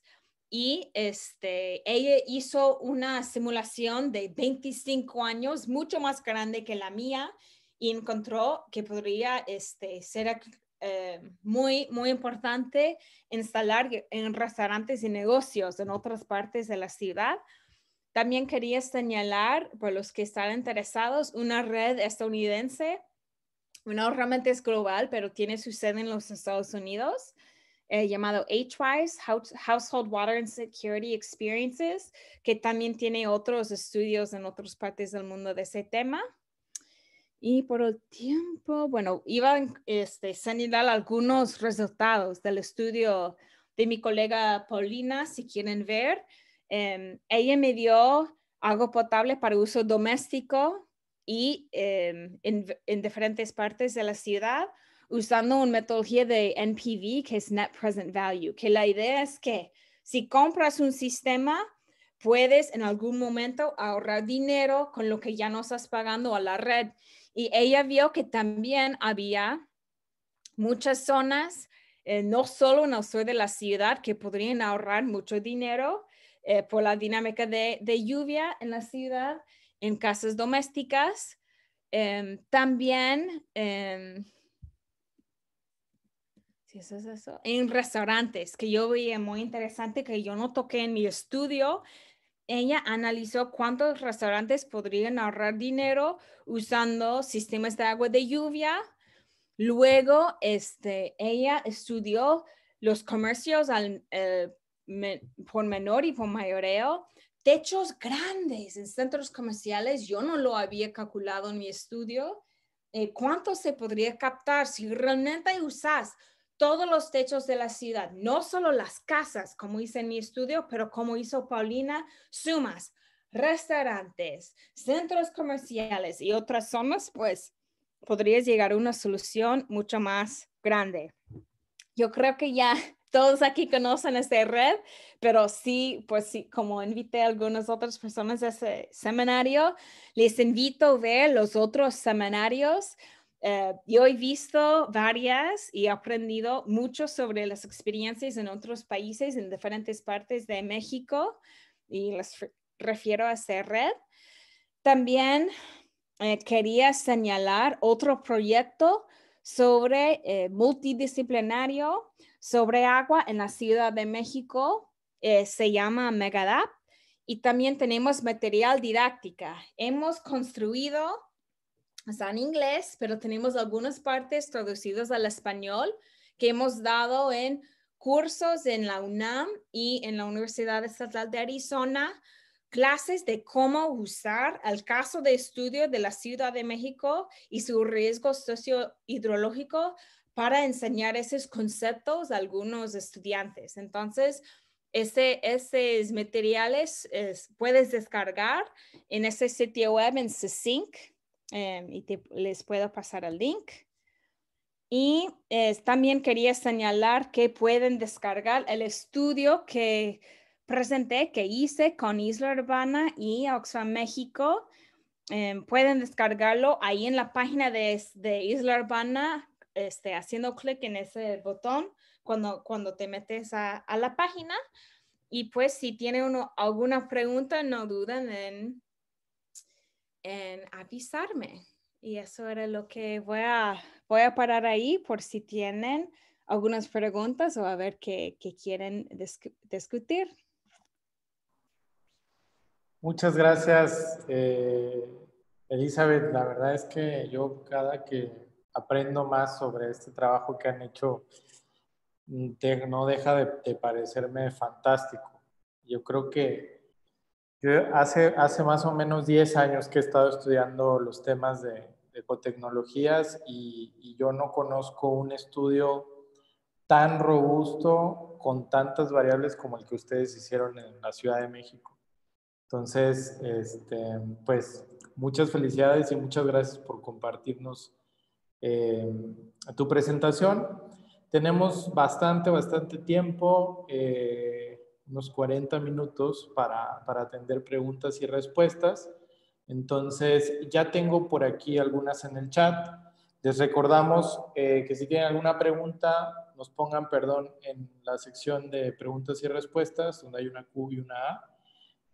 y este, ella hizo una simulación de 25 años, mucho más grande que la mía, y encontró que podría este, ser eh, muy, muy importante instalar en restaurantes y negocios en otras partes de la ciudad. También quería señalar, por los que están interesados, una red estadounidense, no realmente es global, pero tiene su sede en los Estados Unidos, eh, llamado HWISE, Household Water and Security Experiences, que también tiene otros estudios en otras partes del mundo de ese tema. Y por el tiempo, bueno, iba a este, señalar algunos resultados del estudio de mi colega Paulina, si quieren ver. Em, ella me dio agua potable para uso doméstico y em, en diferentes partes de la ciudad usando una metodología de NPV, que es Net Present Value, que la idea es que si compras un sistema, puedes en algún momento ahorrar dinero con lo que ya no estás pagando a la red. Y ella vio que también había muchas zonas, eh, no solo en el sur de la ciudad, que podrían ahorrar mucho dinero eh, por la dinámica de, lluvia en la ciudad, en casas domésticas. Em, también em, Sí, eso es eso. En restaurantes, que yo vi muy interesante, que yo no toqué en mi estudio, ella analizó cuántos restaurantes podrían ahorrar dinero usando sistemas de agua de lluvia. Luego, este, ella estudió los comercios eh, por menor y por mayoreo, techos grandes en centros comerciales. Yo no lo había calculado en mi estudio. Eh, ¿Cuánto se podría captar si realmente usas todos los techos de la ciudad, no solo las casas, como hice en mi estudio, pero como hizo Paulina, sumas, restaurantes, centros comerciales y otras zonas, pues podrías llegar a una solución mucho más grande. Yo creo que ya todos aquí conocen esta red, pero sí, pues sí, como invité a algunas otras personas a ese seminario, les invito a ver los otros seminarios eh, yo he visto varias y he aprendido mucho sobre las experiencias en otros países, en diferentes partes de México, y les refiero a ser red. También eh, quería señalar otro proyecto sobre eh, multidisciplinario sobre agua en la Ciudad de México. se llama Megadap y también tenemos material didáctica. Hemos construido está en inglés, pero tenemos algunas partes traducidas al español que hemos dado en cursos en la UNAM y en la Universidad Estatal de Arizona, clases de cómo usar el caso de estudio de la Ciudad de México y su riesgo sociohidrológico para enseñar esos conceptos a algunos estudiantes. Entonces, ese, esos materiales puedes descargar en ese sitio web en Sysync, Em, y les puedo pasar el link. Y también quería señalar que pueden descargar el estudio que presenté, que hice con Isla Urbana y Oxfam México. Em, pueden descargarlo ahí en la página de, de Isla Urbana, este, haciendo clic en ese botón cuando, cuando te metes a, a la página. Y pues si tienen alguna pregunta, no duden en en avisarme. Y eso era lo que voy a, voy a parar ahí por si tienen algunas preguntas o a ver qué, quieren discutir. Muchas gracias, eh, Elizabeth. La verdad es que yo cada que aprendo más sobre este trabajo que han hecho, mm, no deja de parecerme fantástico. Yo creo que hace, hace más o menos 10 años que he estado estudiando los temas de, ecotecnologías y, yo no conozco un estudio tan robusto con tantas variables como el que ustedes hicieron en la Ciudad de México. Entonces, este, pues muchas felicidades y muchas gracias por compartirnos eh, tu presentación. Tenemos bastante, bastante tiempo. Eh, unos 40 minutos para, para atender preguntas y respuestas. Entonces, ya tengo por aquí algunas en el chat. Les recordamos eh, que si tienen alguna pregunta, nos pongan, perdón, en la sección de preguntas y respuestas, donde hay una Q y una A.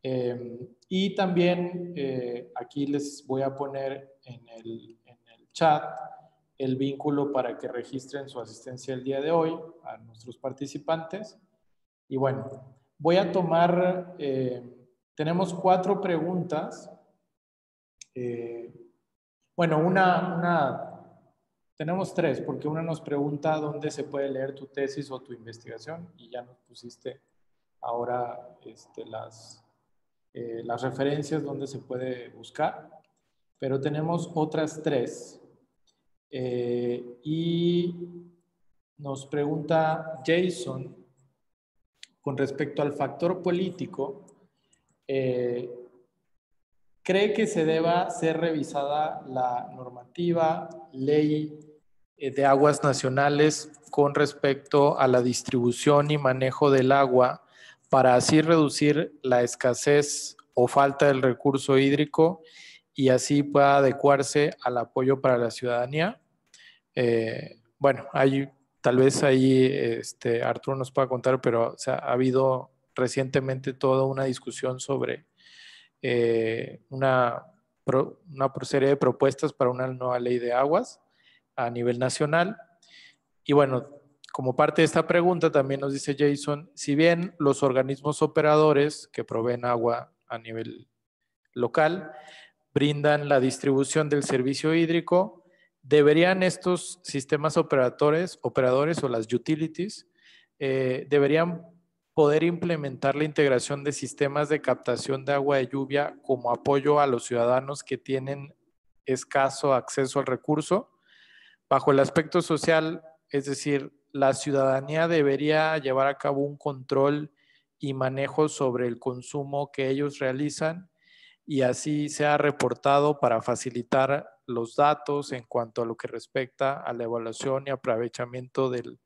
Em, y también eh, aquí les voy a poner en el, en el chat el vínculo para que registren su asistencia el día de hoy a nuestros participantes. Y bueno, Voy a tomar, eh, tenemos cuatro preguntas. Eh, bueno, una, una, tenemos tres, porque una nos pregunta dónde se puede leer tu tesis o tu investigación, y ya nos pusiste ahora este, las, eh, las referencias dónde se puede buscar, pero tenemos otras tres. y nos pregunta Jason con respecto al factor político, eh, cree que se deba ser revisada la normativa, ley eh, de aguas nacionales con respecto a la distribución y manejo del agua para así reducir la escasez o falta del recurso hídrico y así pueda adecuarse al apoyo para la ciudadanía. Eh, bueno, hay Tal vez ahí este, Arturo nos pueda contar, pero ha habido recientemente toda una discusión sobre eh, una, una serie de propuestas para una nueva ley de aguas a nivel nacional. Y bueno, como parte de esta pregunta también nos dice Jason, si bien los organismos operadores que proveen agua a nivel local brindan la distribución del servicio hídrico, deberían estos sistemas operadores, operadores o las utilities, eh, deberían poder implementar la integración de sistemas de captación de agua de lluvia como apoyo a los ciudadanos que tienen escaso acceso al recurso. Bajo el aspecto social, es decir, la ciudadanía debería llevar a cabo un control y manejo sobre el consumo que ellos realizan y así sea reportado para facilitar los datos en cuanto a lo que respecta a la evaluación y aprovechamiento del,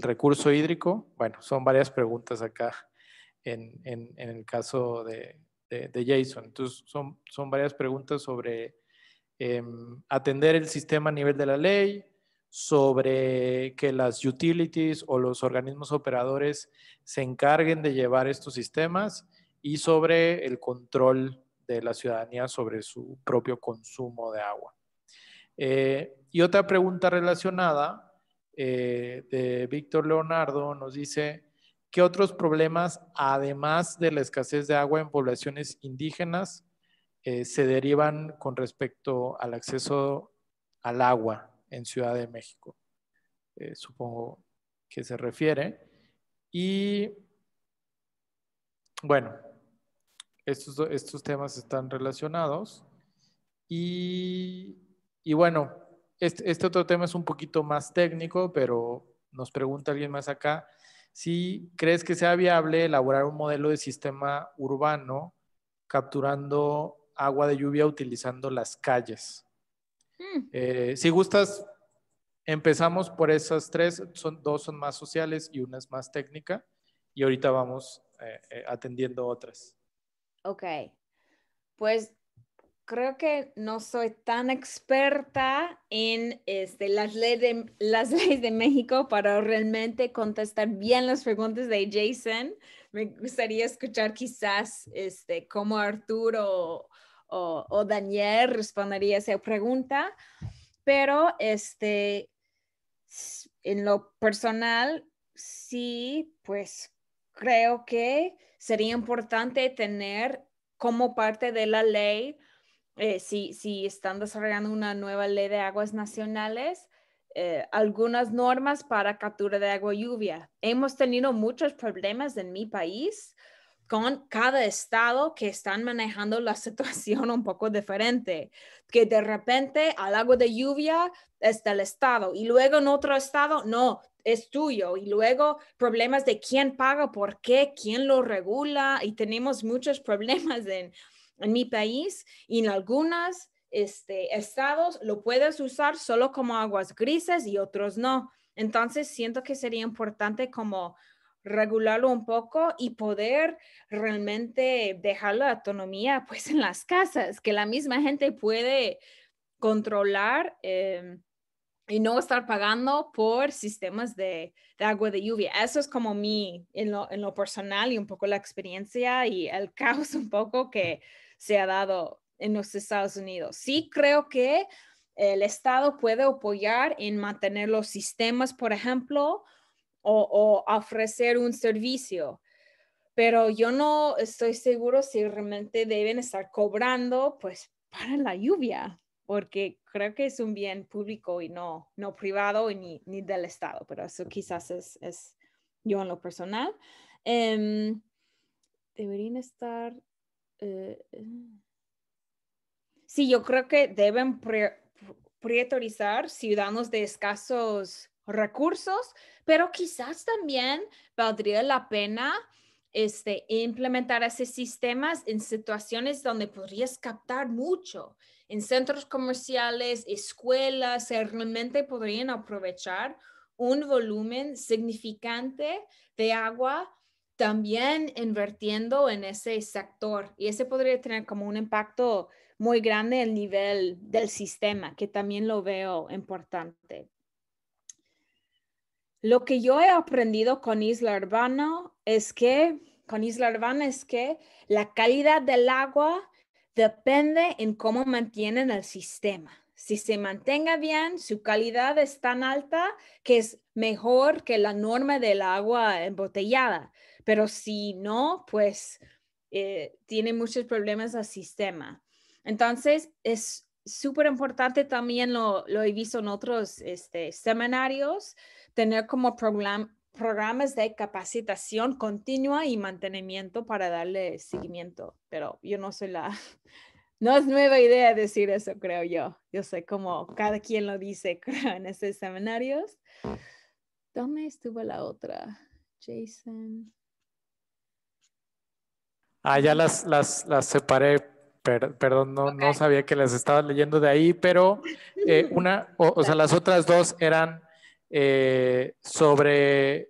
recurso hídrico? Bueno, son varias preguntas acá en, el caso de, Jason. Entonces, son, son varias preguntas sobre em, atender el sistema a nivel de la ley, sobre que las utilities o los organismos operadores se encarguen de llevar estos sistemas y sobre el control de la ciudadanía sobre su propio consumo de agua. Eh, y otra pregunta relacionada eh, de Víctor Leonardo nos dice, ¿qué otros problemas, además de la escasez de agua en poblaciones indígenas, eh, se derivan con respecto al acceso al agua en Ciudad de México? supongo que se refiere. Y bueno, estos, temas están relacionados. Y, bueno, este, este, otro tema es un poquito más técnico, pero nos pregunta alguien más acá si crees que sea viable elaborar un modelo de sistema urbano capturando agua de lluvia utilizando las calles. Hmm. Eh, si gustas, empezamos por esas tres, son, dos son más sociales y una es más técnica, y ahorita vamos eh, eh, atendiendo otras. Ok, pues creo que no soy tan experta en este, las, leyes de, las leyes de México para realmente contestar bien las preguntas de Jason. Me gustaría escuchar quizás este, cómo Arturo o, o Daniel respondería esa pregunta, pero este, en lo personal, sí, pues creo que sería importante tener como parte de la ley, eh, si, si están desarrollando una nueva ley de aguas nacionales, eh, algunas normas para captura de agua lluvia. Hemos tenido muchos problemas en mi país con cada estado que están manejando la situación un poco diferente, que de repente al agua de lluvia es del estado y luego en otro estado, no, es tuyo. Y luego problemas de quién paga, por qué, quién lo regula. Y tenemos muchos problemas en, mi país y en algunas este, estados lo puedes usar solo como aguas grises y otros no. Entonces siento que sería importante como regularlo un poco y poder realmente dejar la autonomía pues en las casas, que la misma gente puede controlar em, y no estar pagando por sistemas de, de, agua de lluvia. Eso es como mi, en lo, en lo, personal y un poco la experiencia y el caos un poco que se ha dado en los Estados Unidos. Sí creo que el Estado puede apoyar en mantener los sistemas, por ejemplo, o, o ofrecer un servicio, pero yo no estoy seguro si realmente deben estar cobrando pues para la lluvia porque creo que es un bien público y no, no privado y ni, ni del Estado, pero eso quizás es, es yo en lo personal. Em, deberían estar... Eh, em. sí, yo creo que deben priorizar ciudadanos de escasos recursos, pero quizás también valdría la pena este, implementar esos sistemas en situaciones donde podrías captar mucho en centros comerciales, escuelas, realmente podrían aprovechar un volumen significante de agua también invirtiendo en ese sector y ese podría tener como un impacto muy grande en el nivel del sistema, que también lo veo importante. Lo que yo he aprendido con Isla Urbana es que, con Isla Urbana es que la calidad del agua depende en cómo mantienen el sistema. Si se mantenga bien, su calidad es tan alta que es mejor que la norma del agua embotellada, pero si no, pues eh, tiene muchos problemas al sistema. Entonces, es súper importante también, lo, he visto en otros este, seminarios, tener como program, programas de capacitación continua y mantenimiento para darle seguimiento, pero yo no soy la, no es nueva idea decir eso, creo yo. Yo sé cómo cada quien lo dice, creo, en esos seminarios. Ah. ¿Dónde estuvo la otra? Jason. Ah, ya las, las, separé. perdón, no, sabía que las estaba leyendo de ahí, pero eh, una, o sea, las otras dos eran eh, sobre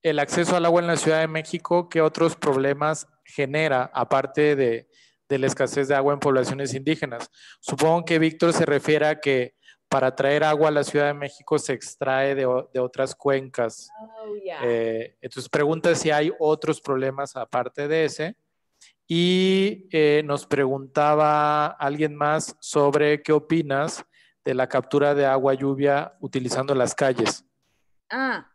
el acceso al agua en la Ciudad de México, ¿qué otros problemas genera aparte de, la escasez de agua en poblaciones indígenas? Supongo que Víctor se refiere a que para traer agua a la Ciudad de México se extrae de, otras cuencas. Oh, eh, entonces pregunta si hay otros problemas aparte de ese. Y eh, nos preguntaba alguien más sobre qué opinas de la captura de agua lluvia utilizando las calles. Ah,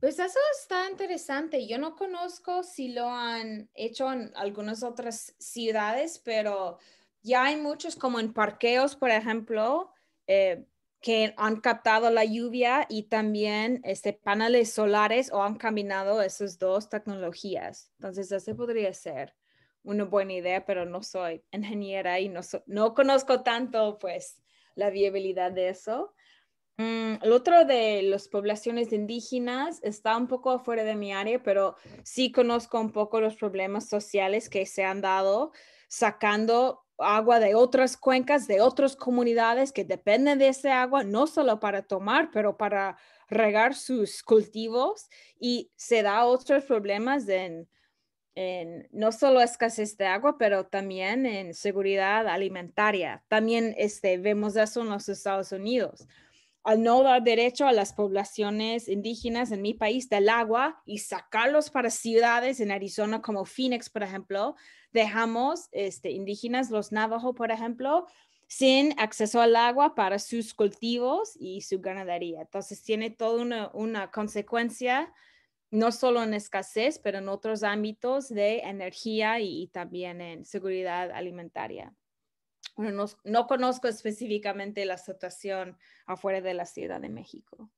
pues eso está interesante. Yo no conozco si lo han hecho en algunas otras ciudades, pero ya hay muchos como en parqueos, por ejemplo, eh, que han captado la lluvia y también este, paneles solares o han combinado esas dos tecnologías. Entonces, eso podría ser una buena idea, pero no soy ingeniera y no, no conozco tanto, pues, la viabilidad de eso. el mm, otro de las poblaciones indígenas está un poco afuera de mi área, pero sí conozco un poco los problemas sociales que se han dado sacando agua de otras cuencas, de otras comunidades que dependen de ese agua, no solo para tomar, pero para regar sus cultivos y se da otros problemas en no solo escasez de agua, pero también en seguridad alimentaria. También este, vemos eso en los Estados Unidos. Al no dar derecho a las poblaciones indígenas en mi país del agua y sacarlos para ciudades en Arizona como Phoenix, por ejemplo, dejamos este, indígenas, los Navajo, por ejemplo, sin acceso al agua para sus cultivos y su ganadería. Entonces tiene toda una, una consecuencia no solo en escasez, pero en otros ámbitos de energía y, también en seguridad alimentaria. no, conozco específicamente la situación afuera de la Ciudad de México.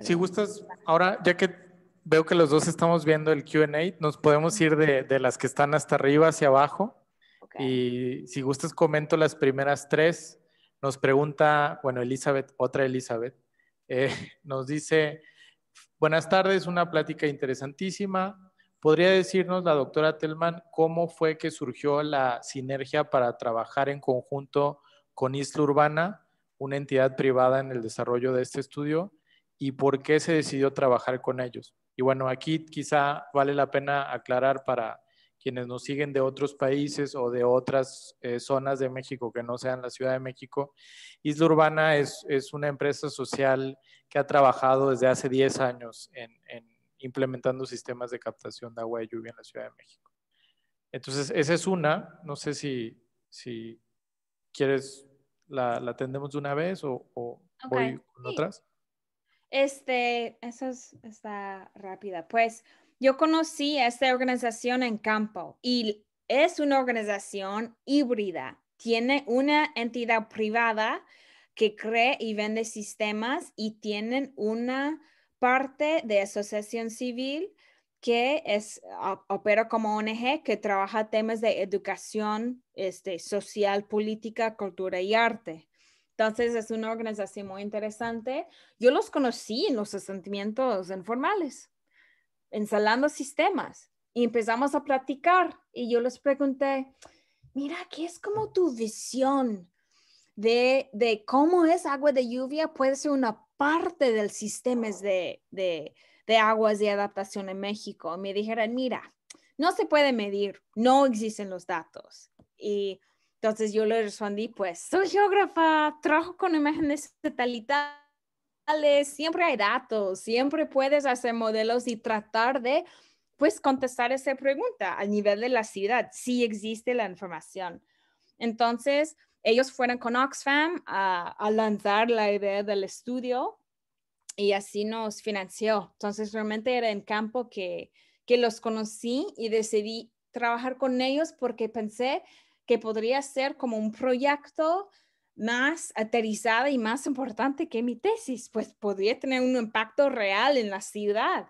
Si gustas, ahora ya que veo que los dos estamos viendo el QA, nos podemos ir de, las que están hasta arriba hacia abajo. Y si gustas, comento las primeras tres. Nos pregunta, bueno, Elizabeth, otra Elizabeth, eh, nos dice, Buenas tardes, una plática interesantísima. ¿Podría decirnos la doctora Telman cómo fue que surgió la sinergia para trabajar en conjunto con Isla Urbana, una entidad privada en el desarrollo de este estudio, y por qué se decidió trabajar con ellos? Y bueno, aquí quizá vale la pena aclarar para quienes nos siguen de otros países o de otras eh, zonas de México que no sean la Ciudad de México, Isla Urbana es, es una empresa social que ha trabajado desde hace 10 años en, implementando sistemas de captación de agua de lluvia en la Ciudad de México. Entonces, esa es una, no sé si, si quieres, la, la atendemos de una vez o, o voy con otras. Este, eso es, está rápida. Pues yo conocí a esta organización en campo y es una organización híbrida. Tiene una entidad privada que cree y vende sistemas y tienen una parte de asociación civil que es, opera como ONG que trabaja temas de educación este, social, política, cultura y arte. Entonces es una organización muy interesante. Yo los conocí en los asentamientos informales. Ensalando sistemas y empezamos a platicar y yo les pregunté, mira, ¿qué es como tu visión de, cómo es agua de lluvia? Puede ser una parte del sistema de, de, aguas de adaptación en México. me dijeron, mira, no se puede medir, no existen los datos. Y entonces yo le respondí, pues soy geógrafa, trabajo con imágenes satelitales siempre hay datos, siempre puedes hacer modelos y tratar de pues contestar esa pregunta al nivel de la ciudad, si existe la información. Entonces, ellos fueron con Oxfam a, a lanzar la idea del estudio y así nos financió. Entonces, realmente era en campo que, que los conocí y decidí trabajar con ellos porque pensé que podría ser como un proyecto más aterrizada y más importante que mi tesis, pues podría tener un impacto real en la ciudad.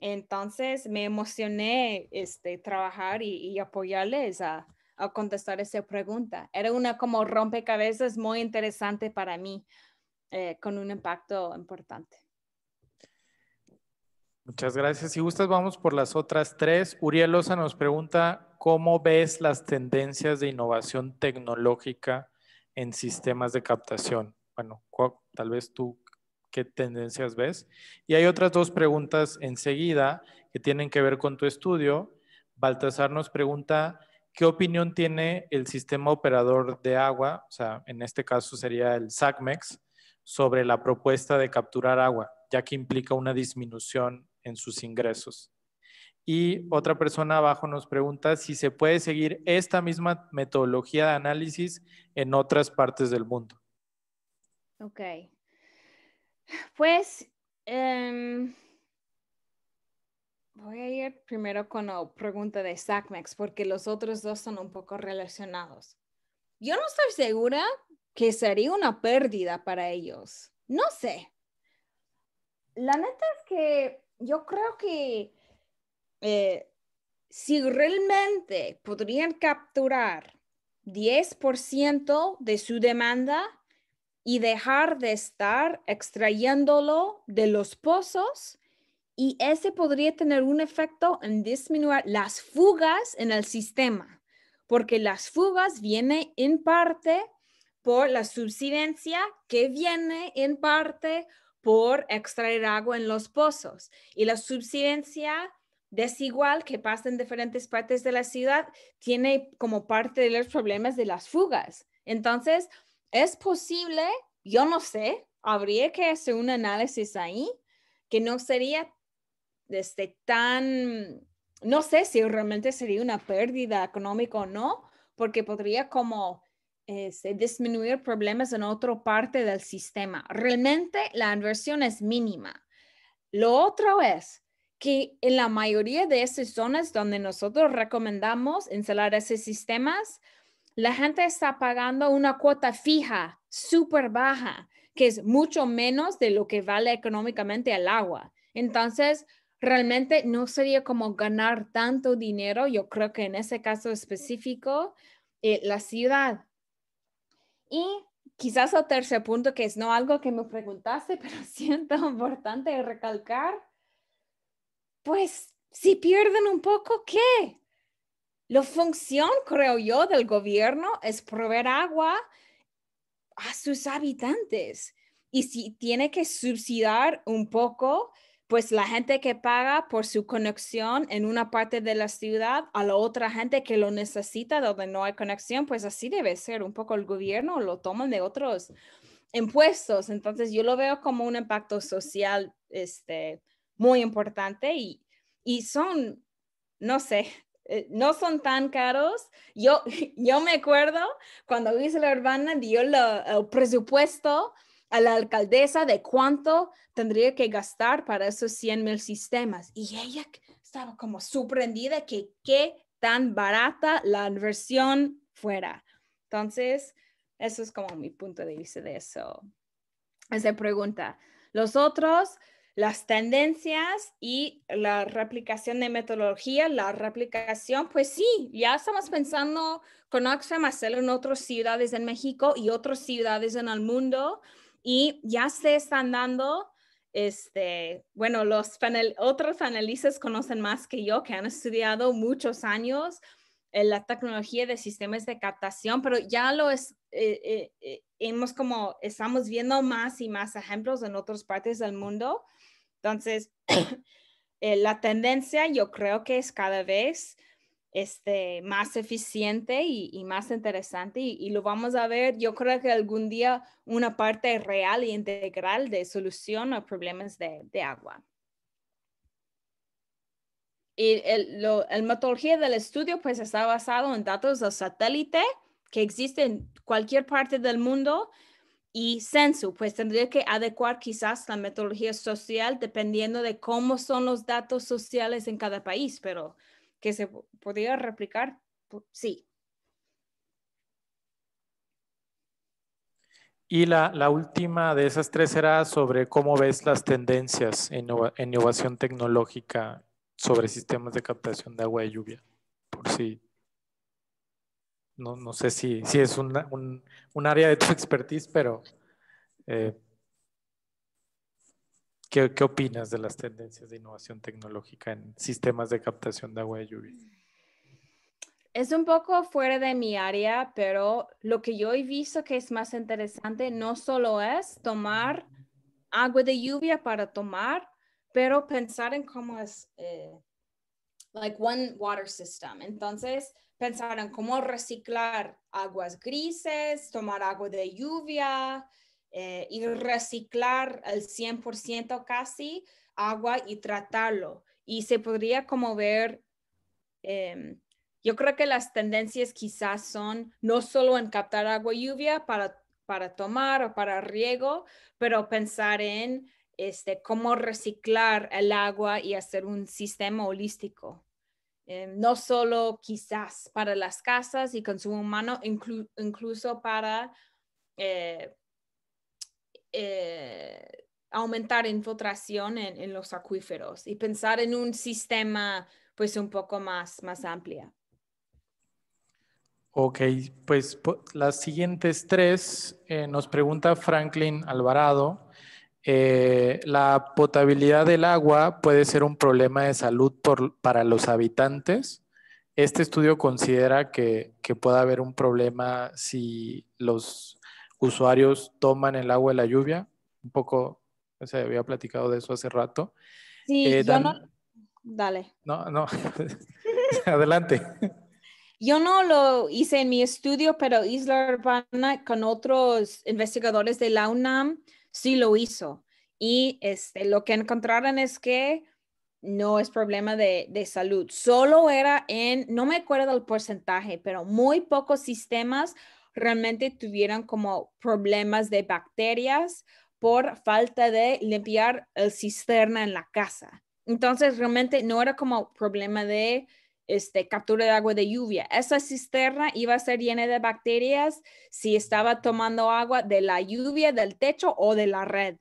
Entonces me emocioné este, trabajar y, apoyarles a, a, contestar esa pregunta. Era una como rompecabezas muy interesante para mí, eh, con un impacto importante. Muchas gracias. Si gustas, vamos por las otras tres. Uriel Loza nos pregunta, ¿cómo ves las tendencias de innovación tecnológica en sistemas de captación? Bueno, tal vez tú qué tendencias ves. Y hay otras dos preguntas enseguida que tienen que ver con tu estudio. Baltasar nos pregunta, ¿qué opinión tiene el sistema operador de agua, o sea, en este caso sería el SACMEX, sobre la propuesta de capturar agua, ya que implica una disminución en sus ingresos? Y otra persona abajo nos pregunta si se puede seguir esta misma metodología de análisis en otras partes del mundo. Ok. Pues em, voy a ir primero con la pregunta de SACMEX porque los otros dos son un poco relacionados. Yo no estoy segura que sería una pérdida para ellos. No sé. La neta es que yo creo que eh, si realmente podrían capturar 10% de su demanda y dejar de estar extrayéndolo de los pozos, y ese podría tener un efecto en disminuir las fugas en el sistema, porque las fugas vienen en parte por la subsidencia que viene en parte por extraer agua en los pozos. Y la subsidencia desigual que pasa en diferentes partes de la ciudad tiene como parte de los problemas de las fugas. Entonces, es posible, yo no sé, habría que hacer un análisis ahí que no sería desde tan, no sé si realmente sería una pérdida económica o no, porque podría como este, disminuir problemas en otra parte del sistema. Realmente la inversión es mínima. Lo otro es, que en la mayoría de esas zonas donde nosotros recomendamos instalar esos sistemas, la gente está pagando una cuota fija, súper baja, que es mucho menos de lo que vale económicamente el agua. Entonces, realmente no sería como ganar tanto dinero, yo creo que en ese caso específico, eh, la ciudad. Y quizás el tercer punto, que es no algo que me preguntaste, pero siento importante recalcar, pues si pierden un poco, ¿qué? La función, creo yo, del gobierno es proveer agua a sus habitantes. Y si tiene que subsidiar un poco, pues la gente que paga por su conexión en una parte de la ciudad a la otra gente que lo necesita donde no hay conexión, pues así debe ser. Un poco el gobierno lo toman de otros impuestos. Entonces yo lo veo como un impacto social este, muy importante y, y son, no sé, eh, no son tan caros. Yo, yo me acuerdo cuando la Urbana dio el presupuesto a la alcaldesa de cuánto tendría que gastar para esos 100 mil sistemas. Y ella estaba como sorprendida que qué tan barata la inversión fuera. Entonces, eso es como mi punto de vista de eso, esa pregunta. Los otros, las tendencias y la replicación de metodología, la replicación, pues sí, ya estamos pensando con Oxfam hacerlo en otras ciudades en México y otras ciudades en el mundo y ya se están dando, este, bueno, los otros panelistas conocen más que yo que han estudiado muchos años la tecnología de sistemas de captación, pero ya lo eh, eh, eh, hemos como, estamos viendo más y más ejemplos en otras partes del mundo entonces, eh, la tendencia yo creo que es cada vez este, más eficiente y, más interesante y, lo vamos a ver, yo creo que algún día una parte real e integral de solución a problemas de, agua. Y el, metodología del estudio pues está basado en datos de satélite que existen en cualquier parte del mundo y Censu, pues tendría que adecuar quizás la metodología social dependiendo de cómo son los datos sociales en cada país, pero que se podría replicar, sí. Y la, última de esas tres será sobre cómo ves las tendencias en innovación tecnológica sobre sistemas de captación de agua y lluvia, por si no, sé si, si es un, área de tu expertise, pero eh, ¿qué, opinas de las tendencias de innovación tecnológica en sistemas de captación de agua de lluvia? Es un poco fuera de mi área, pero lo que yo he visto que es más interesante no solo es tomar agua de lluvia para tomar, pero pensar en cómo es, eh, like one water system. Entonces pensaron cómo reciclar aguas grises, tomar agua de lluvia eh, y reciclar al 100% casi agua y tratarlo. Y se podría como ver, em, yo creo que las tendencias quizás son no solo en captar agua lluvia para, para tomar o para riego, pero pensar en este, cómo reciclar el agua y hacer un sistema holístico. Eh, no solo quizás para las casas y consumo humano, incluso para eh, eh, aumentar infiltración en, los acuíferos y pensar en un sistema pues un poco más, más amplio. Ok, pues las siguientes tres nos pregunta Franklin Alvarado. Eh, la potabilidad del agua puede ser un problema de salud para los habitantes. Este estudio considera que, puede haber un problema si los usuarios toman el agua de la lluvia. Un poco se había platicado de eso hace rato. Sí, eh, no... Dale. No, no. Adelante. Yo no lo hice en mi estudio, pero Isla Urbana con otros investigadores de la UNAM sí lo hizo. Y este, lo que encontraron es que no es problema de, de, salud. Solo era en, no me acuerdo el porcentaje, pero muy pocos sistemas realmente tuvieron como problemas de bacterias por falta de limpiar el cisterna en la casa. Entonces realmente no era como problema de este, captura de agua de lluvia. Esa cisterna iba a ser llena de bacterias si estaba tomando agua de la lluvia, del techo o de la red,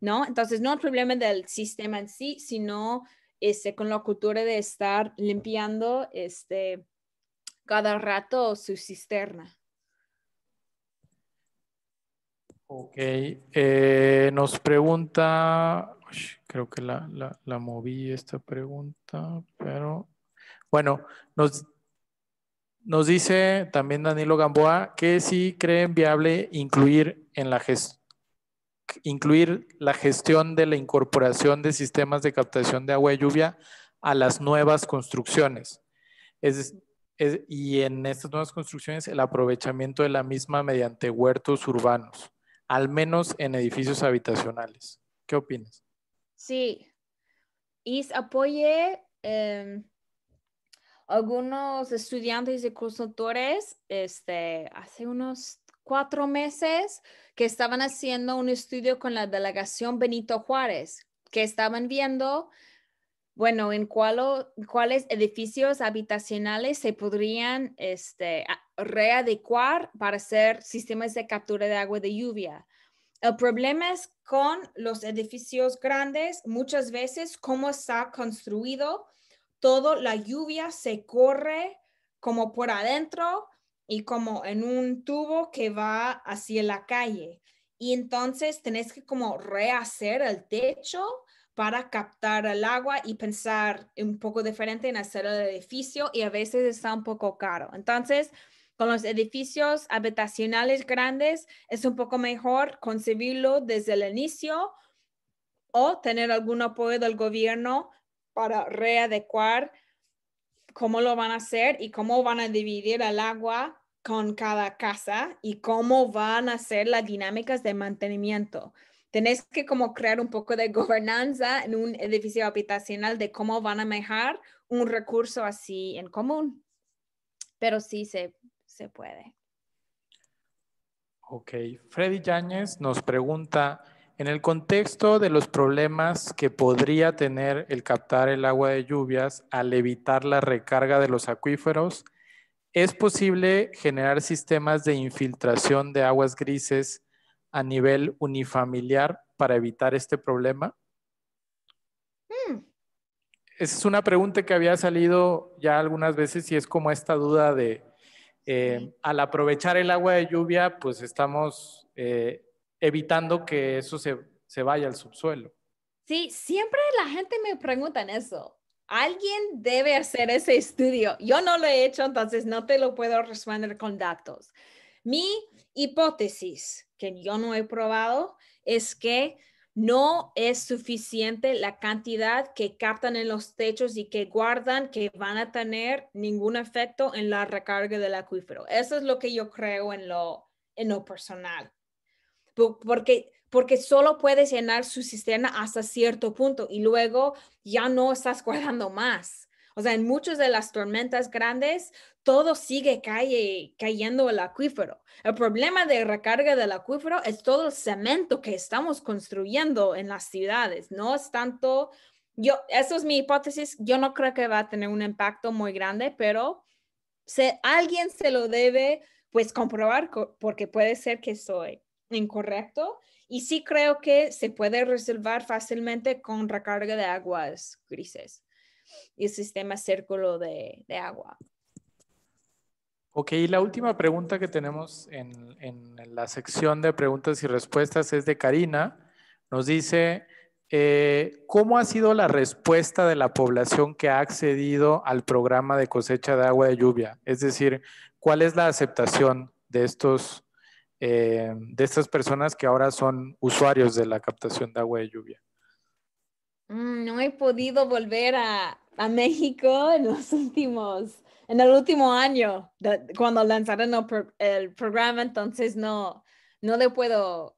¿no? Entonces, no el problema del sistema en sí, sino este, con la cultura de estar limpiando este, cada rato su cisterna. Ok, eh, nos pregunta, creo que la, la, la moví esta pregunta, pero bueno, nos, nos dice también Danilo Gamboa que sí creen viable incluir en la gestión incluir la gestión de la incorporación de sistemas de captación de agua y lluvia a las nuevas construcciones. y en estas nuevas construcciones el aprovechamiento de la misma mediante huertos urbanos, al menos en edificios habitacionales. ¿Qué opinas? Sí, y apoye eh, algunos estudiantes y consultores este, hace unos cuatro meses que estaban haciendo un estudio con la delegación Benito Juárez, que estaban viendo, bueno, en cuáles edificios habitacionales se podrían este, readecuar para hacer sistemas de captura de agua de lluvia. El problema es con los edificios grandes, muchas veces cómo está construido todo la lluvia se corre como por adentro y como en un tubo que va hacia la calle. Y entonces tenés que como rehacer el techo para captar el agua y pensar un poco diferente en hacer el edificio y a veces está un poco caro. Entonces, con los edificios habitacionales grandes es un poco mejor concebirlo desde el inicio o tener algún apoyo del gobierno para readecuar cómo lo van a hacer y cómo van a dividir el agua con cada casa y cómo van a ser las dinámicas de mantenimiento. Tenés que como crear un poco de gobernanza en un edificio habitacional de cómo van a manejar un recurso así en común. Pero sí se, se puede. Ok, Freddy Yáñez nos pregunta, en el contexto de los problemas que podría tener el captar el agua de lluvias al evitar la recarga de los acuíferos, es posible generar sistemas de infiltración de aguas grises a nivel unifamiliar para evitar este problema. Hmm. Esa es una pregunta que había salido ya algunas veces y es como esta duda de, eh, al aprovechar el agua de lluvia, pues estamos... Eh, evitando que eso se, vaya al subsuelo. Sí, siempre la gente me pregunta eso. Alguien debe hacer ese estudio. Yo no lo he hecho, entonces no te lo puedo responder con datos. Mi hipótesis, que yo no he probado, es que no es suficiente la cantidad que captan en los techos y que guardan que van a tener ningún efecto en la recarga del acuífero. Eso es lo que yo creo en lo personal porque, porque solo puedes llenar su cisterna hasta cierto punto y luego ya no estás guardando más. O sea, en muchas de las tormentas grandes, todo sigue cayendo el acuífero. El problema de recarga del acuífero es todo el cemento que estamos construyendo en las ciudades. No es tanto, yo, eso es mi hipótesis, yo no creo que va a tener un impacto muy grande, pero alguien se lo debe pues comprobar porque puede ser que soy incorrecto y sí creo que se puede resolver fácilmente con recarga de aguas grises y el sistema círculo de, agua. Ok, y la última pregunta que tenemos en, la sección de preguntas y respuestas es de Karina. Nos dice, eh, ¿cómo ha sido la respuesta de la población que ha accedido al programa de cosecha de agua de lluvia? Es decir, ¿cuál es la aceptación de estos eh, de estas personas que ahora son usuarios de la captación de agua de lluvia? Mm, no he podido volver a, México en los últimos, en el último año, cuando lanzaron el, programa, entonces no, no le puedo,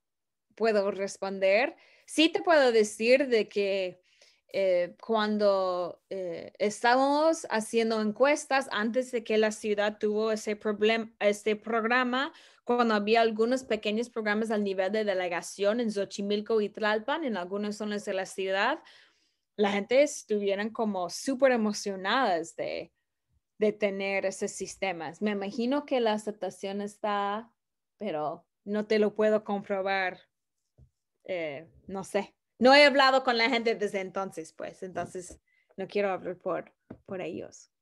puedo responder. Sí te puedo decir de que eh, cuando eh, estábamos haciendo encuestas antes de que la ciudad tuvo ese, problema este programa, cuando había algunos pequeños programas al nivel de delegación en Xochimilco y Tlalpan, en algunas zonas de la ciudad, la gente estuvieran como súper emocionadas de, de tener esos sistemas. Me imagino que la aceptación está, pero no te lo puedo comprobar. Eh, no sé no he hablado con la gente desde entonces, pues, mm. entonces no quiero hablar por, por ellos.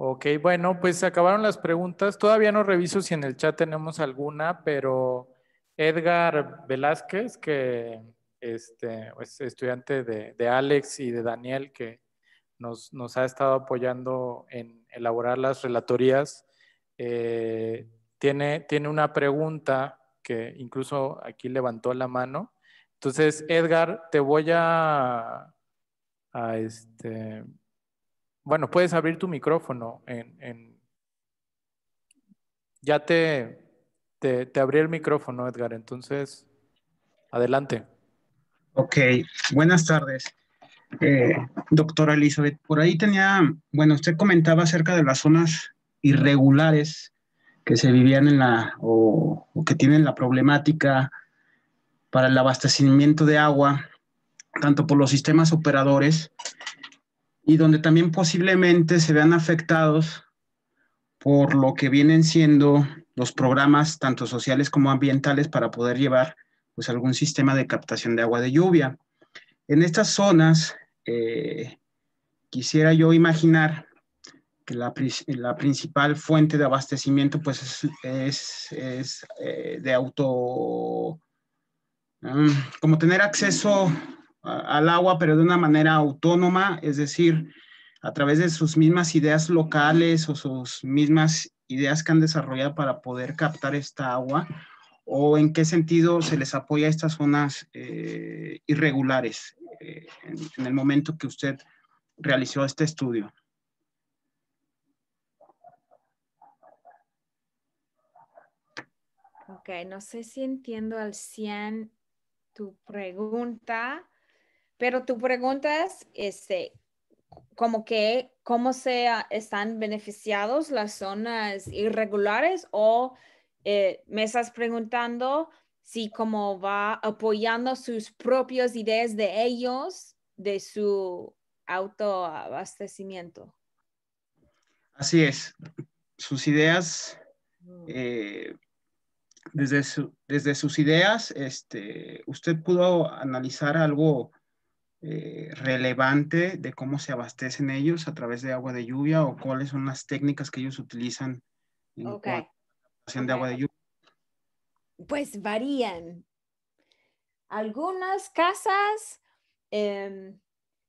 Ok, bueno, pues se acabaron las preguntas. Todavía no reviso si en el chat tenemos alguna, pero Edgar Velázquez, que este, es pues, estudiante de, Alex y de Daniel, que nos, ha estado apoyando en elaborar las relatorías, eh, tiene, tiene una pregunta que incluso aquí levantó la mano. Entonces, Edgar, te voy a, este, bueno, puedes abrir tu micrófono en, ya te, te, abrí el micrófono, Edgar, entonces, adelante. Ok, buenas tardes. Eh, doctora Elizabeth, por ahí tenía, bueno, usted comentaba acerca de las zonas irregulares que se vivían en la, o que tienen la problemática para el abastecimiento de agua, tanto por los sistemas operadores, y donde también posiblemente se vean afectados por lo que vienen siendo los programas, tanto sociales como ambientales, para poder llevar pues, algún sistema de captación de agua de lluvia. En estas zonas, eh, quisiera yo imaginar que la, principal fuente de abastecimiento pues, es, eh, de auto Mm, como tener acceso al agua, pero de una manera autónoma, es decir, a través de sus mismas ideas locales o sus mismas ideas que han desarrollado para poder captar esta agua, o en qué sentido se les apoya a estas zonas eh, irregulares eh, en, en el momento que usted realizó este estudio. Ok, no sé si entiendo al 100 tu pregunta, pero tu pregunta es, este, como que, ¿cómo se están beneficiados las zonas irregulares o eh, me estás preguntando si cómo va apoyando sus propias ideas de ellos, de su autoabastecimiento? Así es, sus ideas desde, desde sus ideas, este, usted pudo analizar algo eh, relevante de cómo se abastecen ellos a través de agua de lluvia o cuáles son las técnicas que ellos utilizan en okay. okay. de agua de lluvia. Pues varían. Algunas casas em,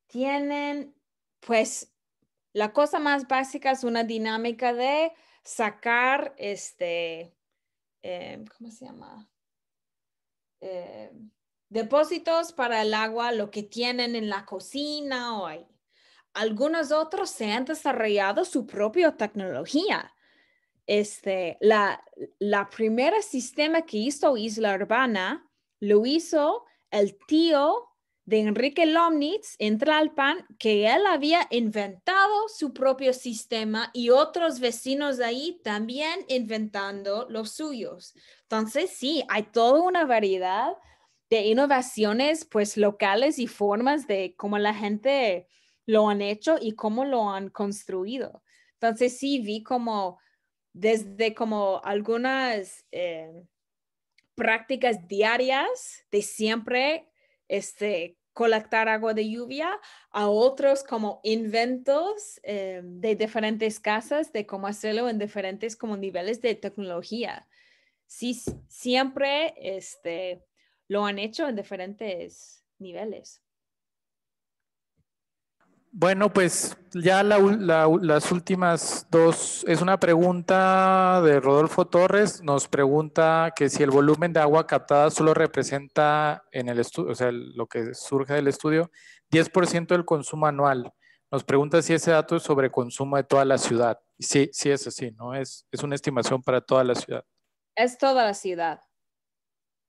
tienen, pues, la cosa más básica es una dinámica de sacar este Em, ¿cómo se llama? Em, depósitos para el agua, lo que tienen en la cocina hoy Algunos otros se han desarrollado su propia tecnología. Este, la, la primera sistema que hizo Isla Urbana lo hizo el tío de Enrique Lomnitz entra al pan que él había inventado su propio sistema y otros vecinos de ahí también inventando los suyos. Entonces, sí, hay toda una variedad de innovaciones pues locales y formas de cómo la gente lo han hecho y cómo lo han construido. Entonces, sí, vi como desde como algunas... Eh, prácticas diarias de siempre este, colectar agua de lluvia, a otros como inventos eh, de diferentes casas, de cómo hacerlo en diferentes como niveles de tecnología. Sí, siempre este, lo han hecho en diferentes niveles. Bueno, pues ya las últimas dos, es una pregunta de Rodolfo Torres, nos pregunta que si el volumen de agua captada solo representa en el estudio, o sea, lo que surge del estudio, 10% del consumo anual. Nos pregunta si ese dato es sobre consumo de toda la ciudad. Sí, sí es así, ¿no? Es, es una estimación para toda la ciudad. Es toda la ciudad.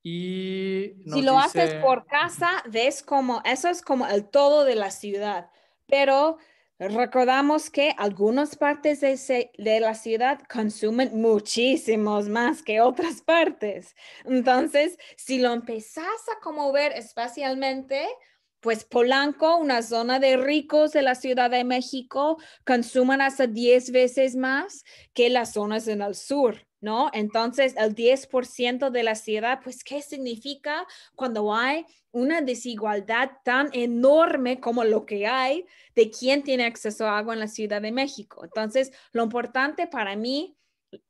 Y si lo haces por casa, ves como, eso es como el todo de la ciudad pero recordamos que algunas partes de, la ciudad consumen muchísimos más que otras partes. Entonces, si lo empezás a como espacialmente, pues Polanco, una zona de ricos de la Ciudad de México, consumen hasta 10 veces más que las zonas en el sur. ¿no? Entonces, el 10% de la ciudad, pues, ¿qué significa cuando hay una desigualdad tan enorme como lo que hay de quién tiene acceso a agua en la Ciudad de México? Entonces, lo importante para mí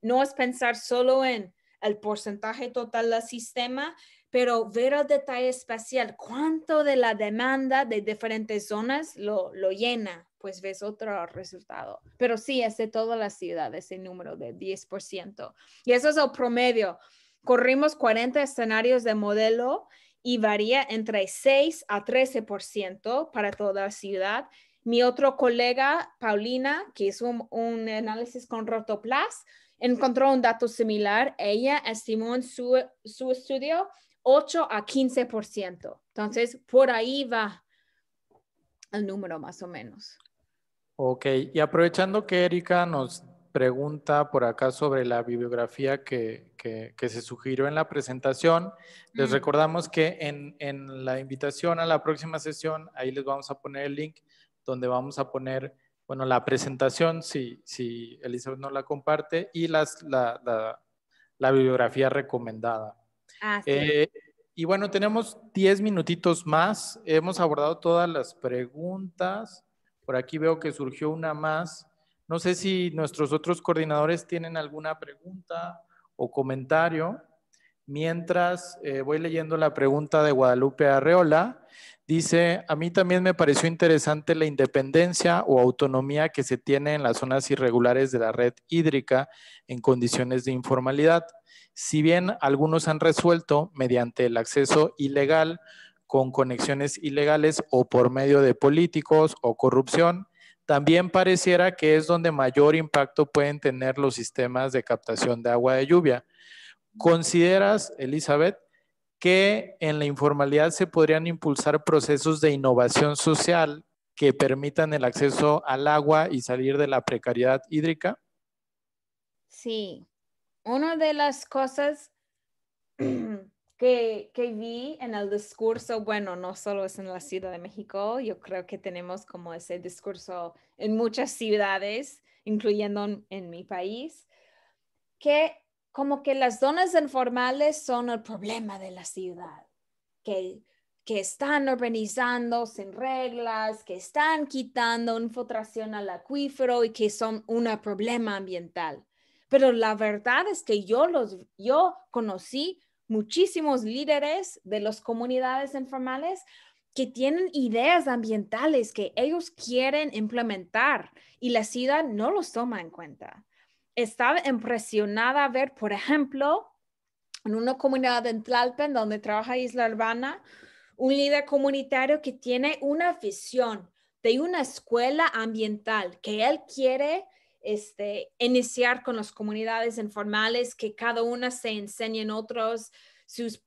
no es pensar solo en el porcentaje total del sistema, pero ver el detalle espacial, cuánto de la demanda de diferentes zonas lo llena, pues ves otro resultado. Pero sí, es de toda la ciudad ese número de 10%. Y eso es el promedio. Corrimos 40 escenarios de modelo y varía entre 6 a 13% para toda la ciudad. Mi otro colega, Paulina, que hizo un, análisis con Rotoplas, encontró un dato similar. Ella estimó en su estudio 8 a 15%. Entonces, por ahí va el número más o menos. Ok, y aprovechando que Erika nos pregunta por acá sobre la bibliografía que, que, se sugirió en la presentación, les mm. recordamos que en, en la invitación a la próxima sesión, ahí les vamos a poner el link donde vamos a poner bueno, la presentación, si, si Elizabeth no la comparte, y las, la, la, bibliografía recomendada. Ah, eh, y bueno, tenemos 10 minutitos más. Hemos abordado todas las preguntas. Por aquí veo que surgió una más. No sé si nuestros otros coordinadores tienen alguna pregunta o comentario. Mientras eh, voy leyendo la pregunta de Guadalupe Arreola, dice, a mí también me pareció interesante la independencia o autonomía que se tiene en las zonas irregulares de la red hídrica en condiciones de informalidad. Si bien algunos han resuelto mediante el acceso ilegal con conexiones ilegales o por medio de políticos o corrupción, también pareciera que es donde mayor impacto pueden tener los sistemas de captación de agua de lluvia. ¿Consideras, Elizabeth, que en la informalidad se podrían impulsar procesos de innovación social que permitan el acceso al agua y salir de la precariedad hídrica? Sí, una de las cosas que, vi en el discurso, bueno, no solo es en la Ciudad de México, yo creo que tenemos como ese discurso en muchas ciudades, incluyendo en, mi país, que como que las zonas informales son el problema de la ciudad, que, están urbanizando sin reglas, que están quitando infiltración al acuífero y que son un problema ambiental. Pero la verdad es que yo los yo conocí muchísimos líderes de las comunidades informales que tienen ideas ambientales que ellos quieren implementar y la ciudad no los toma en cuenta. Estaba impresionada a ver, por ejemplo, en una comunidad en Tlalpan donde trabaja Isla Urbana, un líder comunitario que tiene una visión de una escuela ambiental que él quiere este, iniciar con las comunidades informales, que cada una se enseñe en otros sus,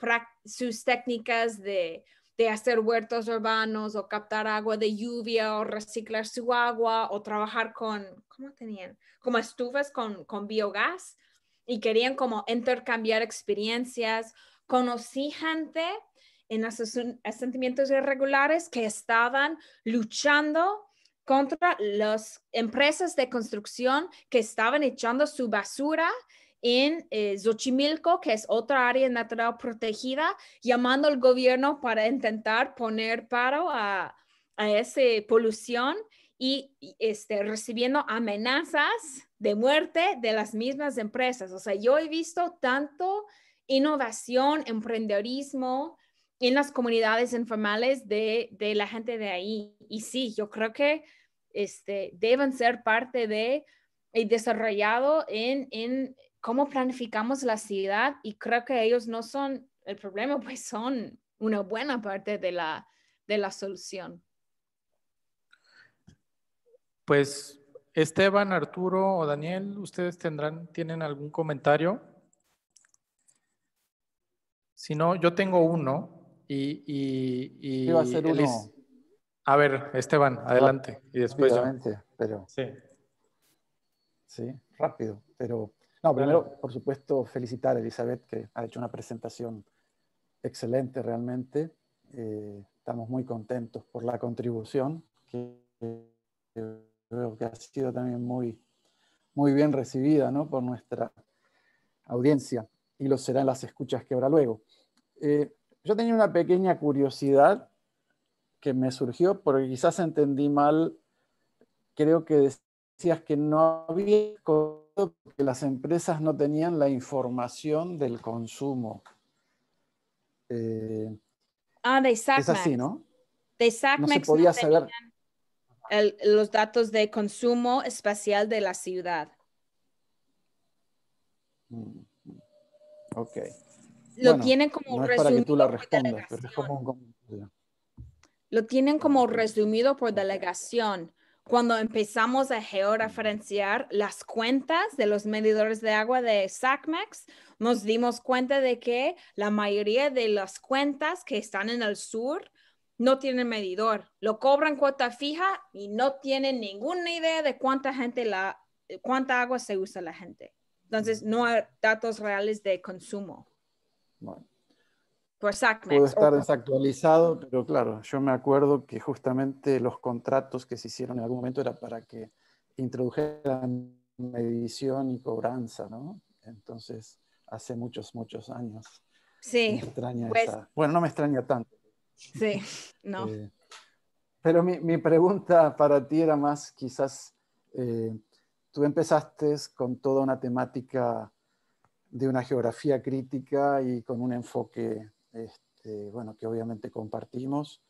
sus técnicas de, hacer huertos urbanos o captar agua de lluvia o reciclar su agua o trabajar con, ¿cómo tenían? Como estufas con, con biogás y querían como intercambiar experiencias. Conocí gente en asentamientos irregulares que estaban luchando contra las empresas de construcción que estaban echando su basura en eh, Xochimilco, que es otra área natural protegida, llamando al gobierno para intentar poner paro a, a esa polución y este, recibiendo amenazas de muerte de las mismas empresas. O sea, yo he visto tanto innovación, emprendedorismo, en las comunidades informales de, la gente de ahí. Y sí, yo creo que este, deben ser parte de desarrollado en, cómo planificamos la ciudad y creo que ellos no son el problema, pues son una buena parte de la, de la solución. Pues Esteban, Arturo o Daniel, ¿ustedes tendrán, tienen algún comentario? Si no, yo tengo uno. Y, a ser A ver, Esteban, adelante. Y después Pero, sí. rápido. Pero, no, primero, por supuesto, felicitar a Elizabeth, que ha hecho una presentación excelente realmente. Eh, estamos muy contentos por la contribución, que, creo que ha sido también muy, muy bien recibida ¿no? por nuestra audiencia y lo serán las escuchas que habrá luego. Eh, yo tenía una pequeña curiosidad que me surgió porque quizás entendí mal, creo que decías que no había que las empresas no tenían la información del consumo. Eh, ah, de SACMAX. Es así, ¿no? De no se podía saber. los datos de consumo espacial de la ciudad. Mm, mm. Ok lo tienen como resumido. Lo tienen como resumido por delegación. Cuando empezamos a georreferenciar las cuentas de los medidores de agua de SACMEX, nos dimos cuenta de que la mayoría de las cuentas que están en el sur no tienen medidor, lo cobran cuota fija y no tienen ninguna idea de cuánta gente la, cuánta agua se usa la gente. Entonces, no hay datos reales de consumo. Bueno. Por pues estar desactualizado, pero claro, yo me acuerdo que justamente los contratos que se hicieron en algún momento era para que introdujeran medición y cobranza, ¿no? Entonces, hace muchos, muchos años. Sí. Pues bueno, no me extraña tanto. Sí, no. Eh, pero mi, pregunta para ti era más quizás, eh, tú empezaste con toda una temática de una geografía crítica y con un enfoque este, bueno, que obviamente compartimos.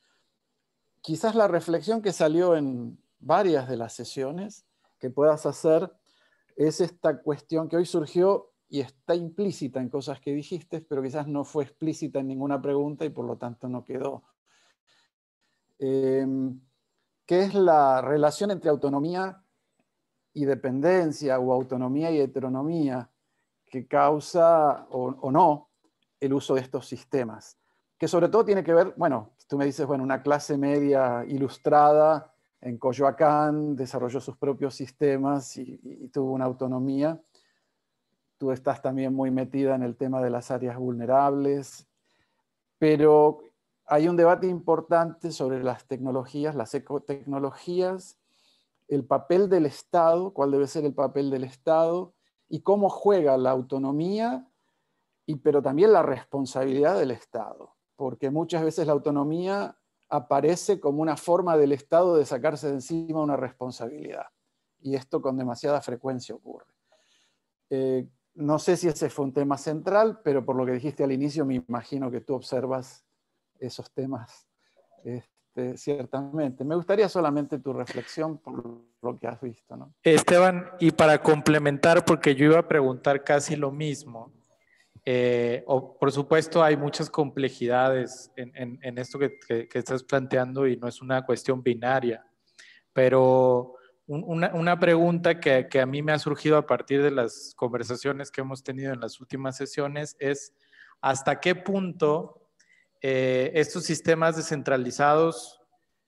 Quizás la reflexión que salió en varias de las sesiones que puedas hacer es esta cuestión que hoy surgió y está implícita en cosas que dijiste, pero quizás no fue explícita en ninguna pregunta y por lo tanto no quedó. Em, ¿Qué es la relación entre autonomía y dependencia o autonomía y heteronomía? que causa o, no el uso de estos sistemas, que sobre todo tiene que ver, bueno, tú me dices, bueno, una clase media ilustrada en Coyoacán desarrolló sus propios sistemas y, y tuvo una autonomía. Tú estás también muy metida en el tema de las áreas vulnerables, pero hay un debate importante sobre las tecnologías, las ecotecnologías, el papel del Estado, cuál debe ser el papel del Estado, y cómo juega la autonomía, y, pero también la responsabilidad del Estado, porque muchas veces la autonomía aparece como una forma del Estado de sacarse de encima una responsabilidad, y esto con demasiada frecuencia ocurre. Eh, no sé si ese fue un tema central, pero por lo que dijiste al inicio, me imagino que tú observas esos temas este, ciertamente. Me gustaría solamente tu reflexión por lo que has visto. ¿no? Esteban, y para complementar, porque yo iba a preguntar casi lo mismo, eh, o, por supuesto hay muchas complejidades en, esto que, estás planteando y no es una cuestión binaria, pero una, pregunta que, que a mí me ha surgido a partir de las conversaciones que hemos tenido en las últimas sesiones es, ¿hasta qué punto eh, estos sistemas descentralizados,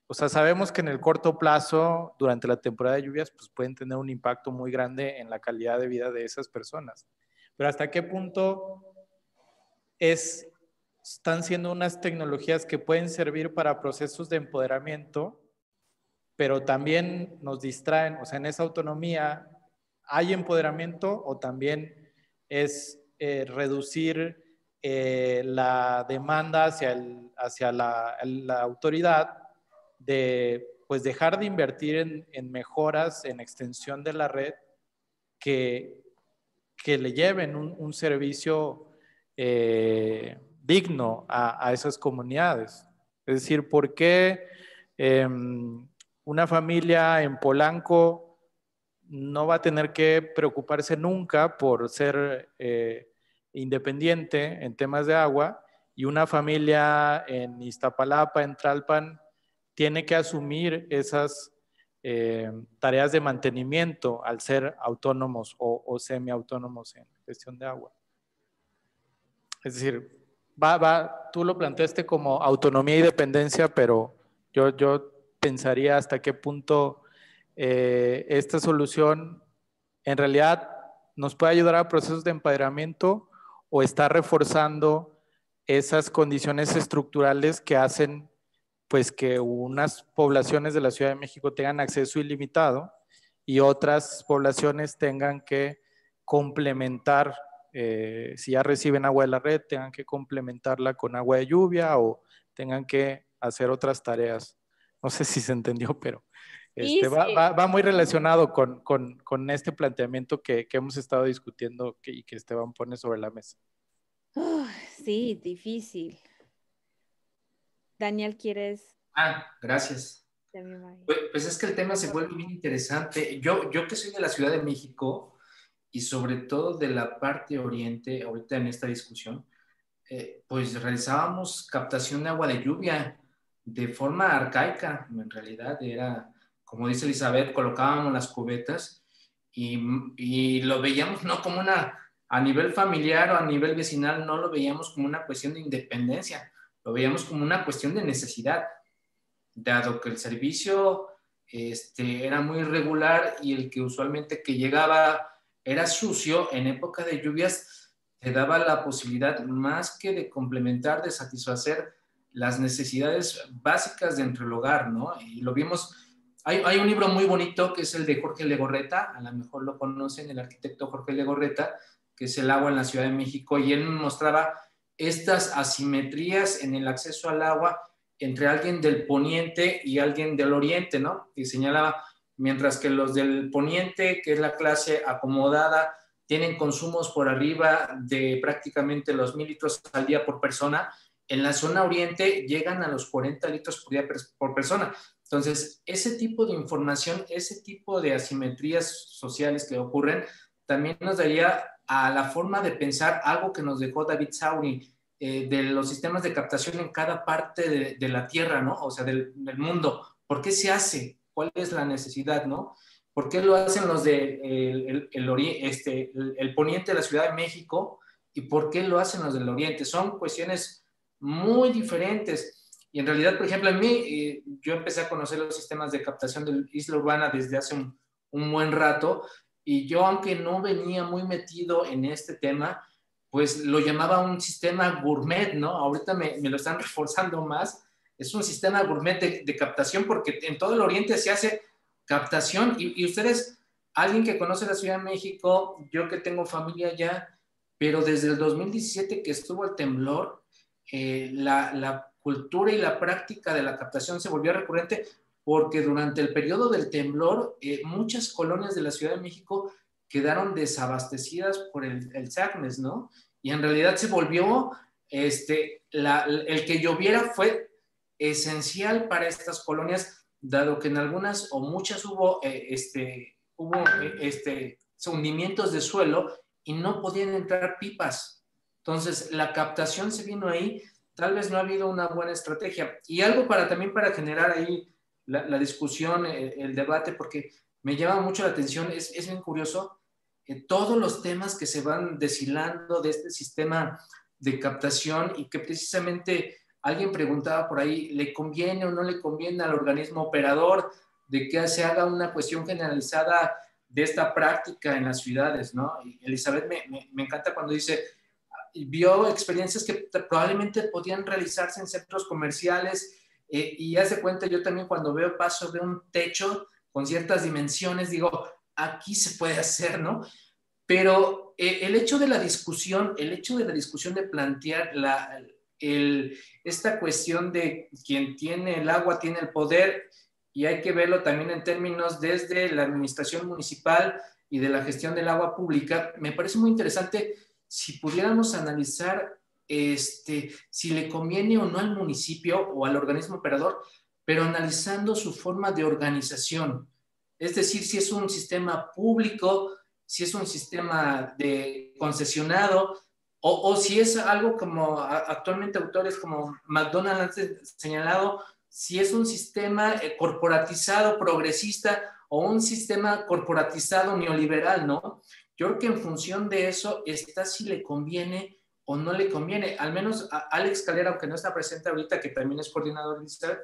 o sea, sabemos que en el corto plazo, durante la temporada de lluvias, pues pueden tener un impacto muy grande en la calidad de vida de esas personas. Pero hasta qué punto es, están siendo unas tecnologías que pueden servir para procesos de empoderamiento, pero también nos distraen, o sea, en esa autonomía, ¿hay empoderamiento o también es eh, reducir eh, la demanda hacia, hacia la, autoridad de pues dejar de invertir en, mejoras, en extensión de la red que, que le lleven un, servicio eh, digno a, esas comunidades. Es decir, ¿por qué em, una familia en Polanco no va a tener que preocuparse nunca por ser eh, independiente en temas de agua y una familia en Iztapalapa, en Tralpan, tiene que asumir esas eh, tareas de mantenimiento al ser autónomos o, o semiautónomos en gestión de agua. Es decir, va, tú lo planteaste como autonomía y dependencia, pero yo, pensaría hasta qué punto eh, esta solución en realidad nos puede ayudar a procesos de empoderamiento o está reforzando esas condiciones estructurales que hacen pues que unas poblaciones de la Ciudad de México tengan acceso ilimitado y otras poblaciones tengan que complementar, eh, si ya reciben agua de la red, tengan que complementarla con agua de lluvia o tengan que hacer otras tareas. No sé si se entendió, pero este, va, va, muy relacionado con, este planteamiento que, hemos estado discutiendo y que Esteban pone sobre la mesa. sí, difícil. Daniel, ¿quieres? Ah, gracias. Pues, pues, es que el tema se vuelve bien interesante. Yo, yo que soy de la Ciudad de México y sobre todo de la parte oriente, ahorita en esta discusión, eh, pues realizábamos captación de agua de lluvia de forma arcaica. En realidad era como dice Elizabeth, colocábamos las cubetas y, lo veíamos no como una, a nivel familiar o a nivel vecinal, no lo veíamos como una cuestión de independencia, lo veíamos como una cuestión de necesidad, dado que el servicio este, era muy regular y el que usualmente que llegaba era sucio, en época de lluvias te daba la posibilidad más que de complementar, de satisfacer las necesidades básicas dentro del hogar, ¿no? Y lo vimos hay, un libro muy bonito que es el de Jorge Legorreta, a lo mejor lo conocen, el arquitecto Jorge Legorreta, que es El agua en la Ciudad de México, y él mostraba estas asimetrías en el acceso al agua entre alguien del poniente y alguien del oriente, ¿no? Y señalaba, mientras que los del poniente, que es la clase acomodada, tienen consumos por arriba de prácticamente los mil litros al día por persona, en la zona oriente llegan a los 40 litros por día por persona. Entonces, ese tipo de información, ese tipo de asimetrías sociales que ocurren, también nos daría a la forma de pensar algo que nos dejó David Sauri, eh, de los sistemas de captación en cada parte de, la Tierra, ¿no? O sea, del, mundo. ¿Por qué se hace? ¿Cuál es la necesidad, no? ¿Por qué lo hacen los del de, el, este, el, poniente de la Ciudad de México? ¿Y por qué lo hacen los del oriente? Son cuestiones muy diferentes. Y en realidad, por ejemplo, a mí, eh, yo empecé a conocer los sistemas de captación de isla urbana desde hace un, buen rato y yo, aunque no venía muy metido en este tema, pues lo llamaba un sistema gourmet, ¿no? Ahorita me, lo están reforzando más. Es un sistema gourmet de, captación porque en todo el oriente se hace captación y, ustedes, alguien que conoce la Ciudad de México, yo que tengo familia allá, pero desde el 2017 que estuvo el temblor, eh, la, cultura y la práctica de la captación se volvió recurrente porque durante el periodo del temblor eh, muchas colonias de la Ciudad de México quedaron desabastecidas por el, el ¿no? Y en realidad se volvió, este, la, el que lloviera fue esencial para estas colonias, dado que en algunas o muchas hubo, eh, este, hubo eh, este, hundimientos de suelo y no podían entrar pipas. Entonces, la captación se vino ahí tal vez no ha habido una buena estrategia. Y algo para también para generar ahí la, discusión, eh, el, debate, porque me llama mucho la atención, es, es bien curioso, que todos los temas que se van deshilando de este sistema de captación y que precisamente alguien preguntaba por ahí, ¿le conviene o no le conviene al organismo operador de que se haga una cuestión generalizada de esta práctica en las ciudades, ¿no? Elizabeth me encanta cuando dice, vio experiencias que probablemente podían realizarse en centros comerciales eh, y hace cuenta yo también cuando veo paso de un techo con ciertas dimensiones, digo, aquí se puede hacer, ¿no? Pero eh, el hecho de la discusión, el hecho de la discusión de plantear la, esta cuestión de quien tiene el agua tiene el poder y hay que verlo también en términos desde la administración municipal y de la gestión del agua pública, me parece muy interesante si pudiéramos analizar este, si le conviene o no al municipio o al organismo operador, pero analizando su forma de organización. Es decir, si es un sistema público, si es un sistema de concesionado, o, o si es algo como actualmente autores como McDonald's han señalado, si es un sistema eh, corporatizado, progresista, o un sistema corporatizado neoliberal, ¿no? Yo creo que en función de eso está si le conviene o no le conviene. Al menos a Alex Calera, aunque no está presente ahorita, que también es coordinador de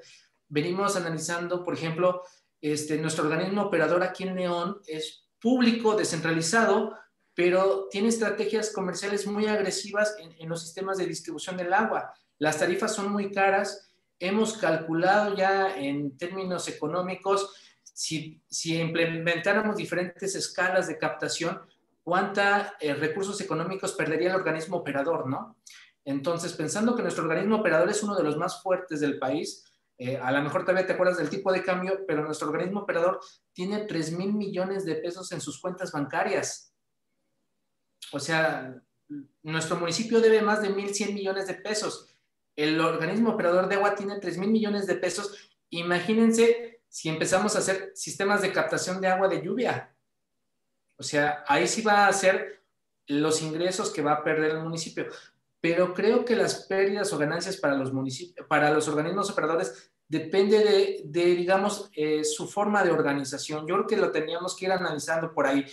venimos analizando, por ejemplo, este, nuestro organismo operador aquí en León es público, descentralizado, pero tiene estrategias comerciales muy agresivas en, en, los sistemas de distribución del agua. Las tarifas son muy caras. Hemos calculado ya en términos económicos, si, si implementáramos diferentes escalas de captación, cuántos eh, recursos económicos perdería el organismo operador, ¿no? Entonces, pensando que nuestro organismo operador es uno de los más fuertes del país, eh, a lo mejor todavía te acuerdas del tipo de cambio, pero nuestro organismo operador tiene 3 mil millones de pesos en sus cuentas bancarias. O sea, nuestro municipio debe más de 1.100 millones de pesos. El organismo operador de agua tiene 3 mil millones de pesos. Imagínense si empezamos a hacer sistemas de captación de agua de lluvia. O sea, ahí sí va a ser los ingresos que va a perder el municipio. Pero creo que las pérdidas o ganancias para los, municipios, para los organismos operadores depende de, digamos, eh, su forma de organización. Yo creo que lo teníamos que ir analizando por ahí.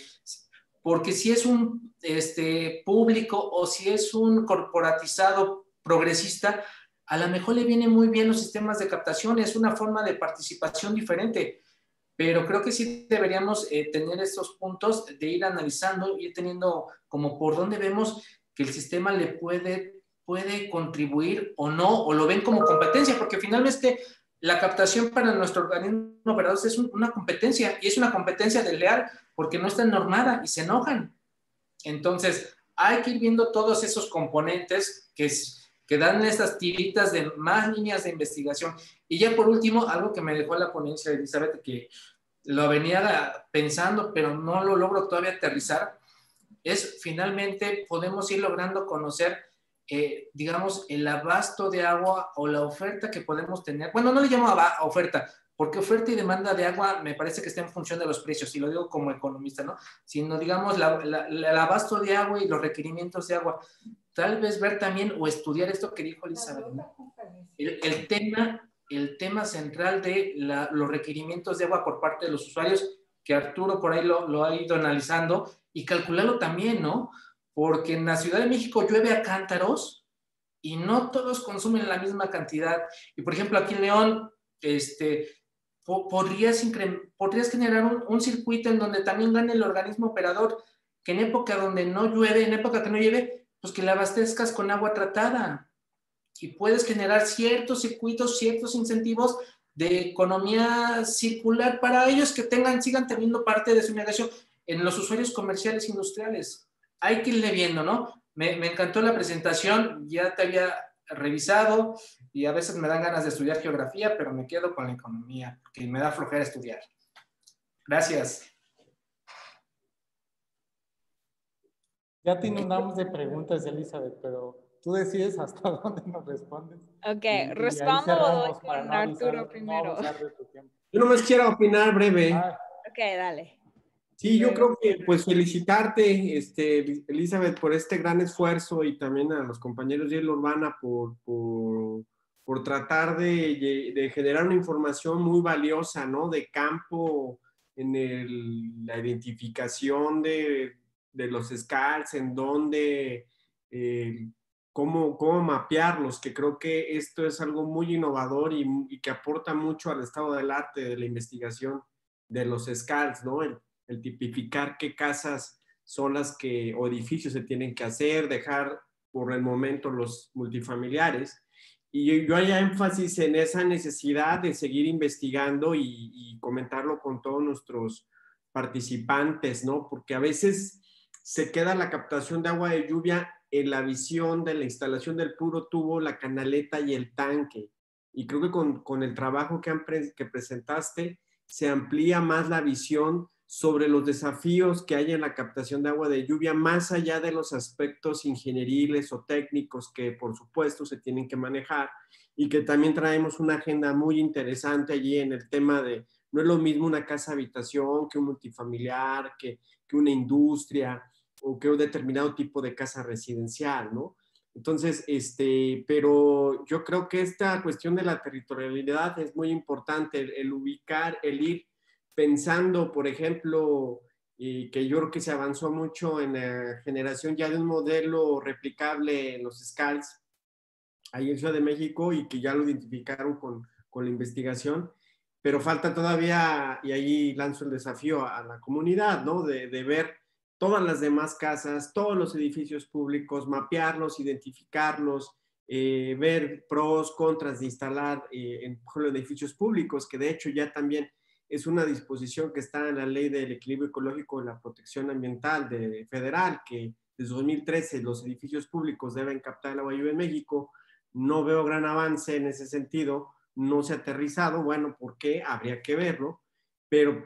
Porque si es un este, público o si es un corporatizado progresista, a lo mejor le vienen muy bien los sistemas de captación, es una forma de participación diferente pero creo que sí deberíamos eh, tener estos puntos de ir analizando, ir teniendo como por dónde vemos que el sistema le puede, puede contribuir o no, o lo ven como competencia, porque finalmente la captación para nuestro organismo operador es una competencia y es una competencia leer porque no está normada y se enojan. Entonces, hay que ir viendo todos esos componentes que, que dan estas tiritas de más líneas de investigación y ya por último, algo que me dejó la ponencia de Elizabeth, que lo venía pensando, pero no lo logro todavía aterrizar, es finalmente podemos ir logrando conocer, eh, digamos, el abasto de agua o la oferta que podemos tener. Bueno, no le llamo a oferta, porque oferta y demanda de agua me parece que está en función de los precios, y lo digo como economista, ¿no? Sino, digamos, el abasto de agua y los requerimientos de agua. Tal vez ver también o estudiar esto que dijo Elizabeth. el tema el tema central de los requerimientos de agua por parte de los usuarios, que Arturo por ahí lo, ha ido analizando, y calcularlo también, ¿no? Porque en la Ciudad de México llueve a cántaros y no todos consumen la misma cantidad. Y por ejemplo, aquí en León, este, podrías, podrías generar un, circuito en donde también gane el organismo operador, que en época donde no llueve, en época que no llueve, pues que la abastezcas con agua tratada y puedes generar ciertos circuitos, ciertos incentivos de economía circular para ellos que tengan, sigan teniendo parte de su negocio en los usuarios comerciales e industriales. Hay que irle viendo, ¿no? Me, encantó la presentación, ya te había revisado y a veces me dan ganas de estudiar geografía, pero me quedo con la economía, que me da flojera estudiar. Gracias. Ya te inundamos de preguntas, Elizabeth, pero tú decides hasta dónde nos respondes. Ok, respondo con Arturo primero? Yo No yo quiero opinar breve. Ah. Ok, dale. Sí, yo creo que pues felicitarte, este, Elizabeth, por este gran esfuerzo y también a los compañeros de Hielo Urbana por, por, por tratar de, de, generar una información muy valiosa, ¿no? De campo en el, la identificación de, de los SCARs, en dónde eh, cómo, cómo mapearlos, que creo que esto es algo muy innovador y, que aporta mucho al estado del arte, de la investigación, de los SCALs, ¿no? El, tipificar qué casas son las que, o edificios se tienen que hacer, dejar por el momento los multifamiliares. Y yo haya énfasis en esa necesidad de seguir investigando y, y, comentarlo con todos nuestros participantes, ¿no? Porque a veces se queda la captación de agua de lluvia en la visión de la instalación del puro tubo, la canaleta y el tanque. Y creo que con, el trabajo que, que presentaste se amplía más la visión sobre los desafíos que hay en la captación de agua de lluvia, más allá de los aspectos ingenieriles o técnicos que por supuesto se tienen que manejar y que también traemos una agenda muy interesante allí en el tema de, no es lo mismo una casa habitación que un multifamiliar, que una industria, o que un determinado tipo de casa residencial, ¿no? Entonces, este, pero yo creo que esta cuestión de la territorialidad es muy importante, el, ubicar, el ir pensando, por ejemplo, y que yo creo que se avanzó mucho en la generación ya de un modelo replicable en los SCALS, ahí en Ciudad de México, y que ya lo identificaron con, con la investigación, pero falta todavía, y ahí lanzo el desafío a la comunidad, ¿no? De, de ver todas las demás casas, todos los edificios públicos, mapearlos, identificarlos, eh, ver pros, contras de instalar eh, en los edificios públicos, que de hecho ya también es una disposición que está en la ley del equilibrio ecológico y la protección ambiental de, federal, que desde 2013 los edificios públicos deben captar el agua lluvia en México. No veo gran avance en ese sentido, no se ha aterrizado, bueno, porque Habría que verlo, pero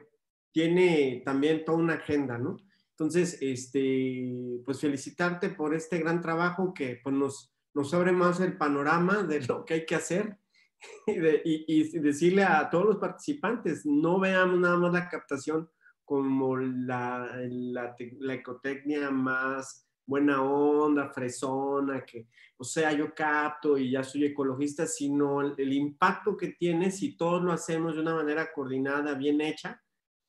tiene también toda una agenda, ¿no? Entonces, este, pues felicitarte por este gran trabajo que pues, nos, nos abre más el panorama de lo que hay que hacer y, decirle a todos los participantes, no veamos nada más la captación como la, la, ecotecnia más buena onda, fresona, que, o sea, yo capto y ya soy ecologista, sino el, impacto que tiene si todos lo hacemos de una manera coordinada, bien hecha,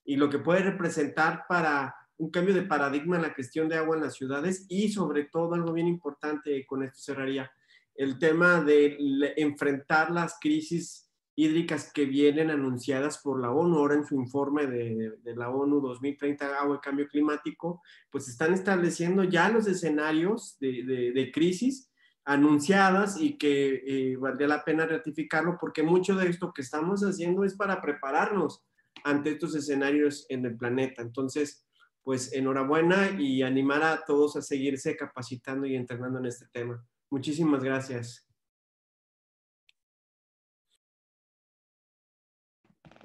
y lo que puede representar para un cambio de paradigma en la cuestión de agua en las ciudades y sobre todo algo bien importante, con esto cerraría, el tema de enfrentar las crisis hídricas que vienen anunciadas por la ONU, ahora en su informe de, la ONU 2030 agua y cambio climático, pues están estableciendo ya los escenarios de, crisis anunciadas y que eh, valdría la pena ratificarlo porque mucho de esto que estamos haciendo es para prepararnos ante estos escenarios en el planeta. Entonces, pues enhorabuena y animar a todos a seguirse capacitando y entrenando en este tema. Muchísimas gracias.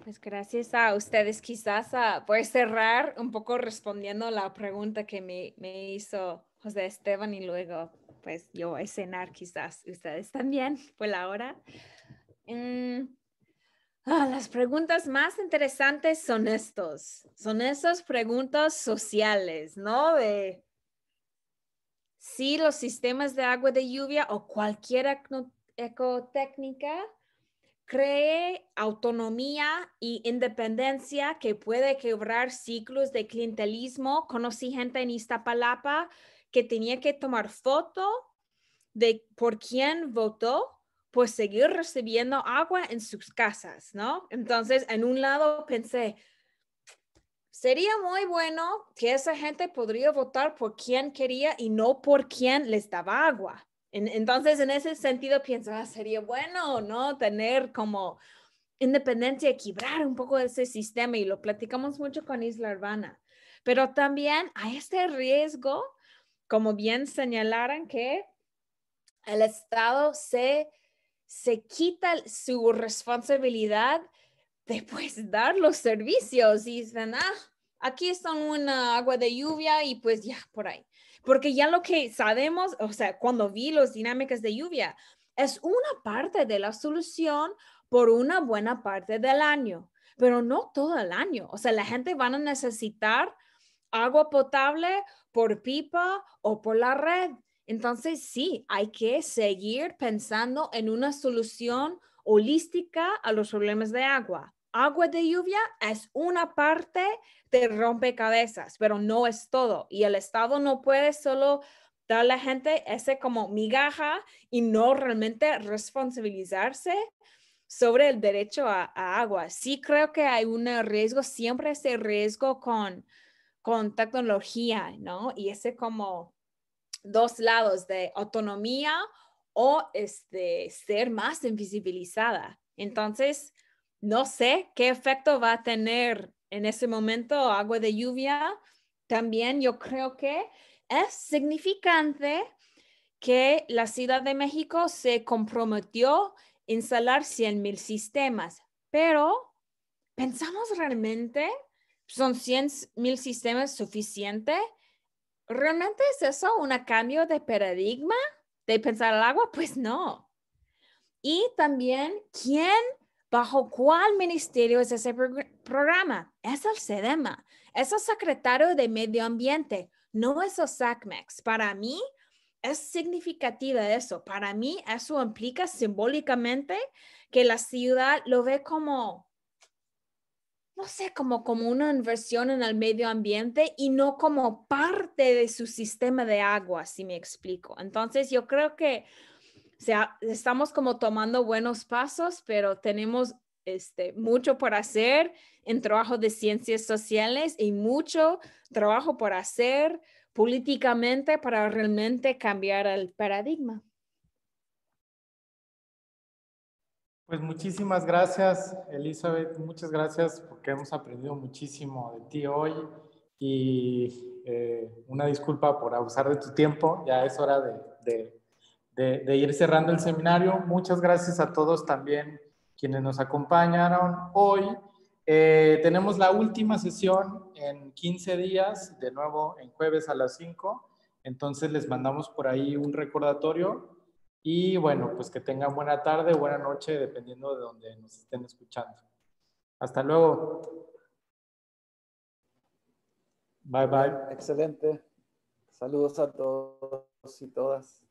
Pues gracias a ustedes quizás a, voy pues, cerrar un poco respondiendo la pregunta que me, me hizo José Esteban y luego pues yo voy a cenar quizás ustedes también por la hora. Mm, Ah, las preguntas más interesantes son estos, son esas preguntas sociales, ¿no? De si los sistemas de agua de lluvia o cualquier ecotécnica cree autonomía y independencia que puede quebrar ciclos de clientelismo. Conocí gente en Iztapalapa que tenía que tomar foto de por quién votó pues seguir recibiendo agua en sus casas, ¿no? Entonces, en un lado pensé, sería muy bueno que esa gente podría votar por quien quería y no por quien les daba agua. entonces, en ese sentido, pienso, ah, sería bueno, ¿no? Tener como independencia, equilibrar un poco ese sistema y lo platicamos mucho con Isla Urbana. Pero también a este riesgo, como bien señalaran, que el Estado se se quita su responsabilidad de pues dar los servicios y dicen, ah, aquí son una agua de lluvia y pues ya por ahí. Porque ya lo que sabemos, o sea, cuando vi los dinámicas de lluvia, es una parte de la solución por una buena parte del año, pero no todo el año. O sea, la gente van a necesitar agua potable por pipa o por la red entonces, sí, hay que seguir pensando en una solución holística a los problemas de agua. Agua de lluvia es una parte de rompecabezas, pero no es todo. Y el Estado no puede solo dar a la gente ese como migaja y no realmente responsabilizarse sobre el derecho a, agua. Sí creo que hay un riesgo, siempre ese riesgo con, con tecnología, ¿no? Y ese como dos lados de autonomía o este, ser más invisibilizada. Entonces, no sé qué efecto va a tener en ese momento agua de lluvia. También yo creo que es significante que la Ciudad de México se comprometió a instalar mil sistemas, pero ¿pensamos realmente son mil sistemas suficientes? ¿Realmente es eso un cambio de paradigma de pensar el agua? Pues no. Y también, ¿quién, bajo cuál ministerio es ese programa? Es el SEDEMA, es el secretario de Medio Ambiente, no es el SACMEX. Para mí, es significativa eso. Para mí, eso implica simbólicamente que la ciudad lo ve como no sé, como, como una inversión en el medio ambiente y no como parte de su sistema de agua, si me explico. Entonces, yo creo que o sea, estamos como tomando buenos pasos, pero tenemos este, mucho por hacer en trabajo de ciencias sociales y mucho trabajo por hacer políticamente para realmente cambiar el paradigma. Pues muchísimas gracias, Elizabeth. Muchas gracias porque hemos aprendido muchísimo de ti hoy y eh, una disculpa por abusar de tu tiempo. Ya es hora de, ir cerrando el seminario. Muchas gracias a todos también quienes nos acompañaron hoy. Eh, tenemos la última sesión en 15 días, de nuevo en jueves a las 5. Entonces les mandamos por ahí un recordatorio y bueno, pues que tengan buena tarde, buena noche, dependiendo de donde nos estén escuchando. Hasta luego. Bye bye. Excelente. Saludos a todos y todas.